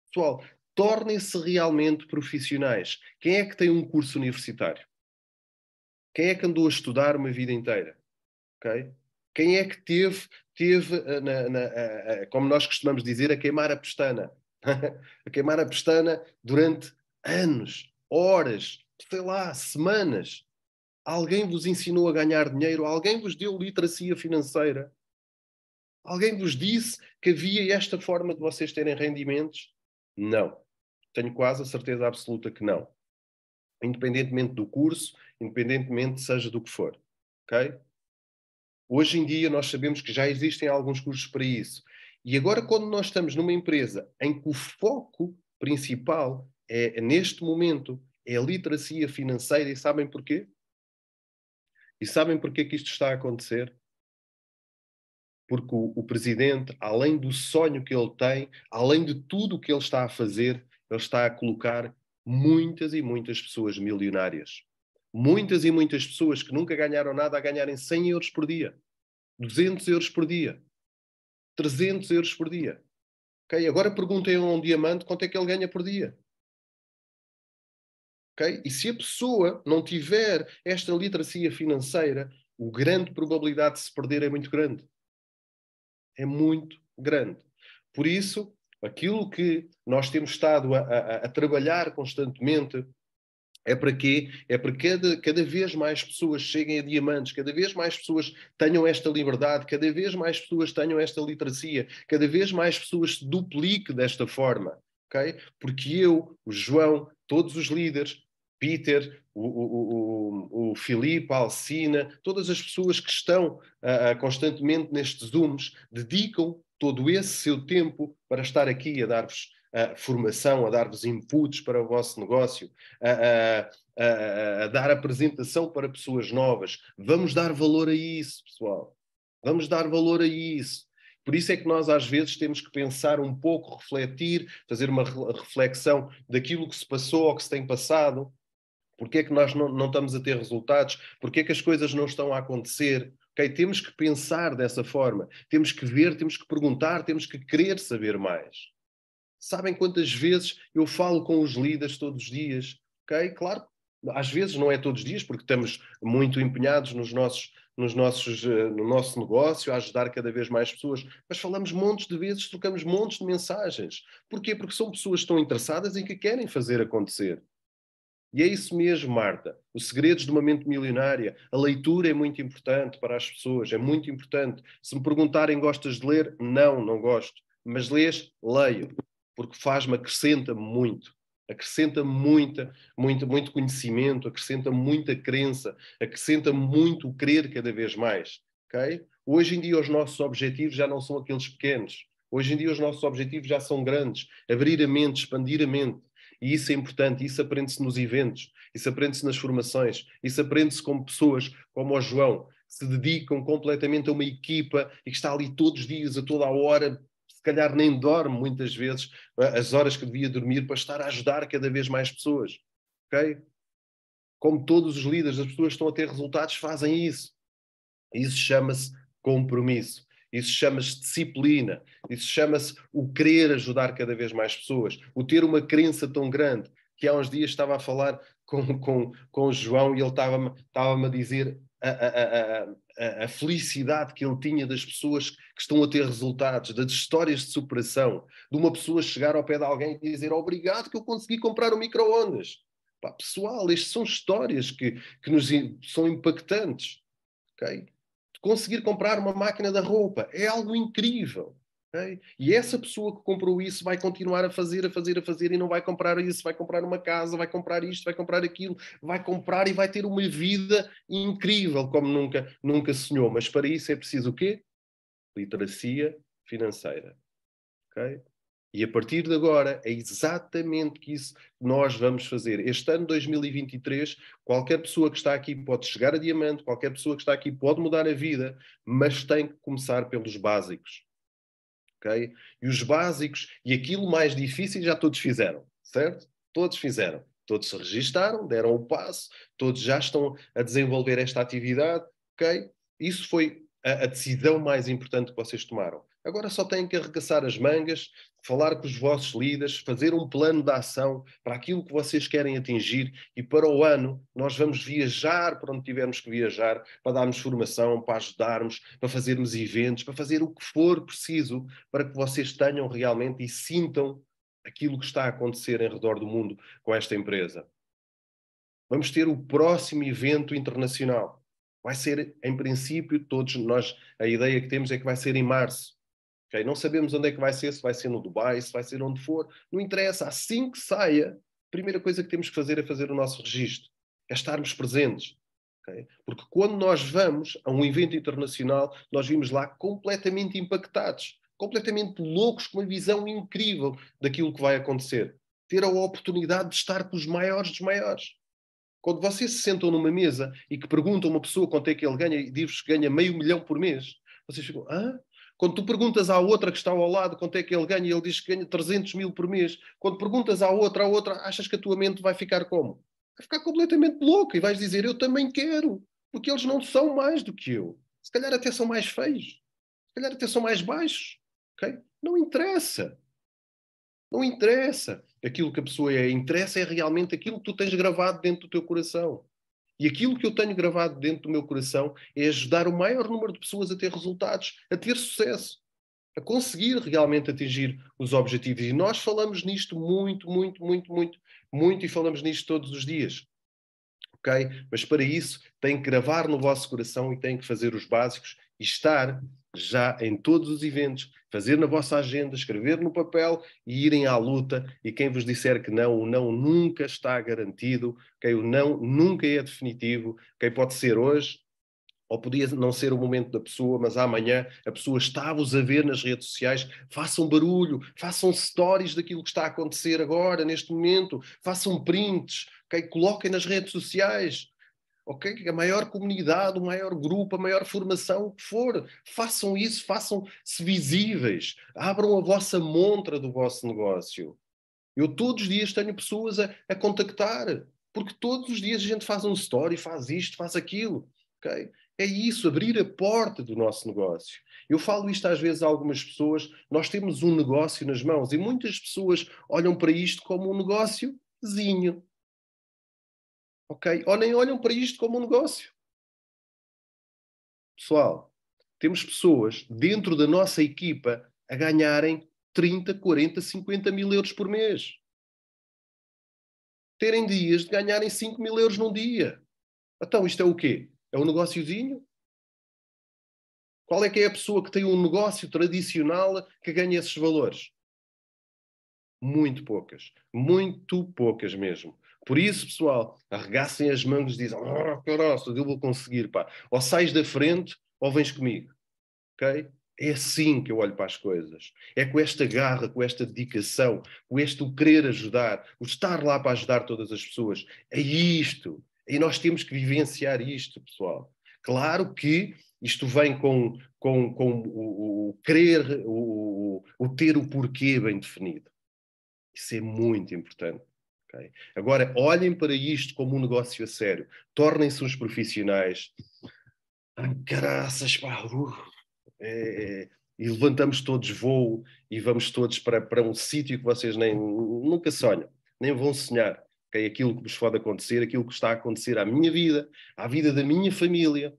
Pessoal, tornem-se realmente profissionais. Quem é que tem um curso universitário? Quem é que andou a estudar uma vida inteira? Okay? Quem é que teve, teve eh, na, na, a, a, como nós costumamos dizer, a queimar a pestana? a queimar a pestana durante anos, horas, sei lá, semanas. Alguém vos ensinou a ganhar dinheiro? Alguém vos deu literacia financeira? Alguém vos disse que havia esta forma de vocês terem rendimentos? Não. Tenho quase a certeza absoluta que não. Independentemente do curso, independentemente seja do que for. Ok? Hoje em dia nós sabemos que já existem alguns cursos para isso. E agora, quando nós estamos numa empresa em que o foco principal é, neste momento, é a literacia financeira, e sabem porquê? E sabem porquê que isto está a acontecer? Porque o, o presidente, além do sonho que ele tem, além de tudo o que ele está a fazer, ele está a colocar muitas e muitas pessoas milionárias. Muitas e muitas pessoas que nunca ganharam nada a ganharem 100 euros por dia, 200 euros por dia, 300 euros por dia. Ok? Agora perguntem a um diamante quanto é que ele ganha por dia. Okay? E se a pessoa não tiver esta literacia financeira, o grande probabilidade de se perder é muito grande. É muito grande. Por isso, aquilo que nós temos estado a, a, a trabalhar constantemente é para quê? É para que cada, cada vez mais pessoas cheguem a diamantes, cada vez mais pessoas tenham esta liberdade, cada vez mais pessoas tenham esta literacia, cada vez mais pessoas se dupliquem desta forma. Okay? Porque eu, o João, todos os líderes, Peter, o, o, o, o Filipe, a Alcina, todas as pessoas que estão uh, constantemente nestes Zooms, dedicam todo esse seu tempo para estar aqui a dar-vos uh, formação, a dar-vos inputs para o vosso negócio, a, a, a dar apresentação para pessoas novas. Vamos dar valor a isso, pessoal. Vamos dar valor a isso. Por isso é que nós às vezes temos que pensar um pouco, refletir, fazer uma reflexão daquilo que se passou ou que se tem passado porque é que nós não, não estamos a ter resultados? Porque é que as coisas não estão a acontecer? Okay? Temos que pensar dessa forma, temos que ver, temos que perguntar, temos que querer saber mais. Sabem quantas vezes eu falo com os líderes todos os dias? Okay? Claro, às vezes não é todos os dias, porque estamos muito empenhados nos nossos, nos nossos, eh, no nosso negócio, a ajudar cada vez mais pessoas, mas falamos montes de vezes, trocamos montes de mensagens. Porquê? Porque são pessoas que estão interessadas e que querem fazer acontecer. E é isso mesmo, Marta. Os segredos de uma mente milionária. A leitura é muito importante para as pessoas, é muito importante. Se me perguntarem gostas de ler, não, não gosto. Mas lês, leio, porque faz-me, acrescenta-me muito. Acrescenta muita, muito, muito conhecimento, acrescenta muita crença, acrescenta muito o crer cada vez mais. Okay? Hoje em dia os nossos objetivos já não são aqueles pequenos. Hoje em dia os nossos objetivos já são grandes. Abrir a mente, expandir a mente e isso é importante, isso aprende-se nos eventos, isso aprende-se nas formações, isso aprende-se com pessoas como o João, que se dedicam completamente a uma equipa e que está ali todos os dias, a toda a hora, se calhar nem dorme muitas vezes é? as horas que devia dormir para estar a ajudar cada vez mais pessoas. Ok? Como todos os líderes, as pessoas que estão a ter resultados, fazem isso. Isso chama-se compromisso. Isso chama-se disciplina, isso chama-se o querer ajudar cada vez mais pessoas, o ter uma crença tão grande que há uns dias estava a falar com, com, com o João e ele estava-me estava a dizer a, a, a, a, felicidade que ele tinha das pessoas que estão a ter resultados, das histórias de superação, de uma pessoa chegar ao pé de alguém e dizer obrigado que eu consegui comprar um micro-ondas. Pessoal, estas são histórias que, que nos são impactantes. Okay? conseguir comprar uma máquina da roupa. É algo incrível. Okay? E essa pessoa que comprou isso vai continuar a fazer, a fazer, a fazer e não vai comprar isso, vai comprar uma casa, vai comprar isto, vai comprar aquilo, vai comprar e vai ter uma vida incrível como nunca, nunca sonhou. Mas para isso é preciso o quê? Literacia financeira. Okay? E a partir de agora é exatamente isso que nós vamos fazer. Este ano 2023, qualquer pessoa que está aqui pode chegar a diamante, qualquer pessoa que está aqui pode mudar a vida, mas tem que começar pelos básicos. Okay? E os básicos e aquilo mais difícil já todos fizeram, certo? Todos fizeram. Todos se registaram, deram o passo, todos já estão a desenvolver esta atividade, ok? Isso foi a, a decisão mais importante que vocês tomaram. Agora só têm que arregaçar as mangas, falar com os vossos líderes, fazer um plano de ação para aquilo que vocês querem atingir e para o ano nós vamos viajar para onde tivermos que viajar, para darmos formação, para ajudarmos, para fazermos eventos, para fazer o que for preciso para que vocês tenham realmente e sintam aquilo que está a acontecer em redor do mundo com esta empresa. Vamos ter o próximo evento internacional. Vai ser, em princípio, todos nós, a ideia que temos é que vai ser em março. Okay? Não sabemos onde é que vai ser, se vai ser no Dubai, se vai ser onde for. Não interessa, assim que saia, a primeira coisa que temos que fazer é fazer o nosso registro, é estarmos presentes. Okay? Porque quando nós vamos a um evento internacional, nós vimos lá completamente impactados, completamente loucos, com uma visão incrível daquilo que vai acontecer. Ter a oportunidade de estar com os maiores dos maiores. Quando vocês se sentam numa mesa e que perguntam a uma pessoa quanto é que ele ganha e diz que ganha meio milhão por mês, vocês ficam, hã? Quando tu perguntas à outra que está ao lado quanto é que ele ganha e ele diz que ganha 300 mil por mês, quando perguntas à outra, à outra, achas que a tua mente vai ficar como? Vai ficar completamente louca e vais dizer, eu também quero, porque eles não são mais do que eu. Se calhar até são mais feios, se calhar até são mais baixos, ok? Não interessa. Não interessa aquilo que a pessoa é, interessa é realmente aquilo que tu tens gravado dentro do teu coração. E aquilo que eu tenho gravado dentro do meu coração é ajudar o maior número de pessoas a ter resultados, a ter sucesso, a conseguir realmente atingir os objetivos. E nós falamos nisto muito, muito, muito, muito, muito e falamos nisto todos os dias. ok? Mas para isso tem que gravar no vosso coração e tem que fazer os básicos e estar já em todos os eventos, fazer na vossa agenda, escrever no papel e irem à luta. E quem vos disser que não, o não nunca está garantido, quem o não nunca é definitivo, quem pode ser hoje, ou podia não ser o momento da pessoa, mas amanhã a pessoa está-vos a ver nas redes sociais, façam barulho, façam stories daquilo que está a acontecer agora, neste momento, façam prints, okay? coloquem nas redes sociais, ok? A maior comunidade, o maior grupo, a maior formação, o que for, façam isso, façam-se visíveis, abram a vossa montra do vosso negócio. Eu todos os dias tenho pessoas a, a contactar, porque todos os dias a gente faz um story, faz isto, faz aquilo, ok? É isso, abrir a porta do nosso negócio. Eu falo isto às vezes a algumas pessoas, nós temos um negócio nas mãos e muitas pessoas olham para isto como um negóciozinho. Ok? Ou nem olham para isto como um negócio. Pessoal, temos pessoas dentro da nossa equipa a ganharem 30, 40, 50 mil euros por mês. Terem dias de ganharem 5 mil euros num dia. Então, isto é o quê? É um negóciozinho? Qual é que é a pessoa que tem um negócio tradicional que ganha esses valores? Muito poucas. Muito poucas mesmo. Por isso, pessoal, arregassem as mangas e dizem: oh, caroço, eu vou conseguir, pá. Ou sais da frente ou vens comigo. Ok? É assim que eu olho para as coisas. É com esta garra, com esta dedicação, com este o querer ajudar, o estar lá para ajudar todas as pessoas. É isto. E nós temos que vivenciar isto, pessoal. Claro que isto vem com, com, com o, o querer, o, o ter o porquê bem definido. Isso é muito importante. Okay? Agora, olhem para isto como um negócio a sério. Tornem-se uns profissionais. Ai, caraças, pá! Uh, é, é, e levantamos todos voo e vamos todos para, para um sítio que vocês nem, nunca sonham, nem vão sonhar. Okay? Aquilo que vos pode acontecer, aquilo que está a acontecer à minha vida, à vida da minha família,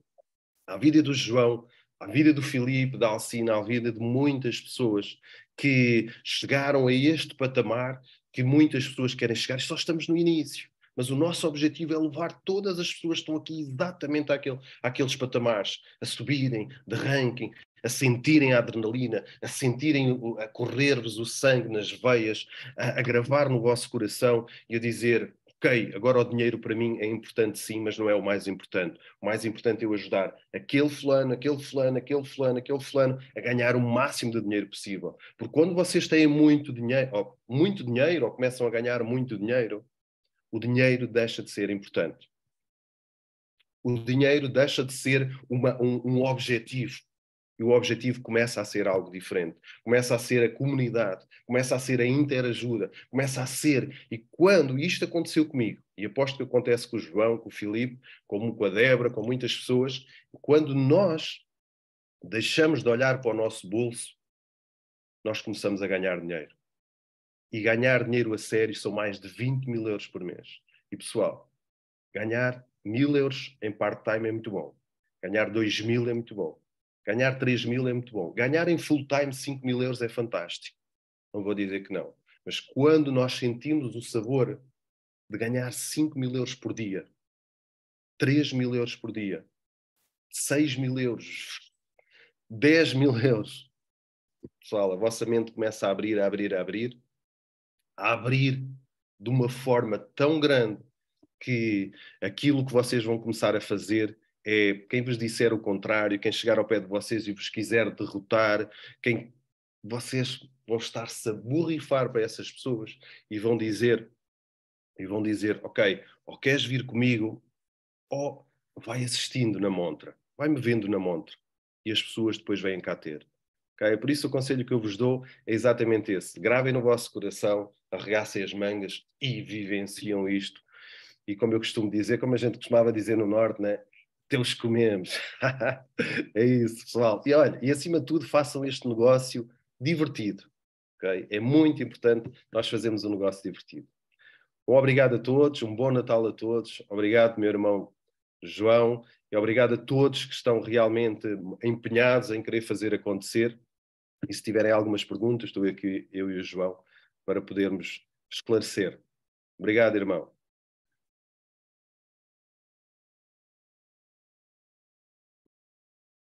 à vida do João, à vida do Filipe, da Alcina, à vida de muitas pessoas que chegaram a este patamar que muitas pessoas querem chegar, só estamos no início. Mas o nosso objetivo é levar todas as pessoas que estão aqui exatamente àquele, àqueles patamares, a subirem de ranking, a sentirem a adrenalina, a sentirem a correr-vos o sangue nas veias, a, a gravar no vosso coração e a dizer: ok, agora o dinheiro para mim é importante sim, mas não é o mais importante. O mais importante é eu ajudar aquele fulano, aquele fulano, aquele fulano, aquele fulano a ganhar o máximo de dinheiro possível. Porque quando vocês têm muito dinheiro, ou muito dinheiro, ou começam a ganhar muito dinheiro, o dinheiro deixa de ser importante. O dinheiro deixa de ser uma, um, um objetivo e o objetivo começa a ser algo diferente, começa a ser a comunidade, começa a ser a interajuda, começa a ser. E quando isto aconteceu comigo, e aposto que acontece com o João, com o Filipe, como com a Débora, com muitas pessoas, quando nós deixamos de olhar para o nosso bolso, nós começamos a ganhar dinheiro. E ganhar dinheiro a sério são mais de 20 mil euros por mês. E pessoal, ganhar mil euros em part-time é muito bom. Ganhar dois mil é muito bom. Ganhar 3 mil é muito bom. Ganhar em full time 5 mil euros é fantástico. Não vou dizer que não. Mas quando nós sentimos o sabor de ganhar 5 mil euros por dia, 3 mil euros por dia, 6 mil euros, 10 mil euros, pessoal, a vossa mente começa a abrir, a abrir, a abrir, a abrir de uma forma tão grande que aquilo que vocês vão começar a fazer é quem vos disser o contrário, quem chegar ao pé de vocês e vos quiser derrotar, quem vocês vão estar-se a borrifar para essas pessoas e vão dizer e vão dizer, ok, ou queres vir comigo, ou vai assistindo na montra, vai-me vendo na montra, e as pessoas depois vêm cá ter. Okay? É por isso o conselho que eu vos dou é exatamente esse. Gravem no vosso coração, arregacem as mangas e vivenciam isto. E como eu costumo dizer, como a gente costumava dizer no Norte, né? teus comemos. é isso, pessoal. E olha, e acima de tudo, façam este negócio divertido. Okay? É muito importante nós fazermos um negócio divertido. Um obrigado a todos, um bom Natal a todos. Obrigado, meu irmão João, e obrigado a todos que estão realmente empenhados em querer fazer acontecer. E se tiverem algumas perguntas, estou aqui eu e o João para podermos esclarecer. Obrigado, irmão.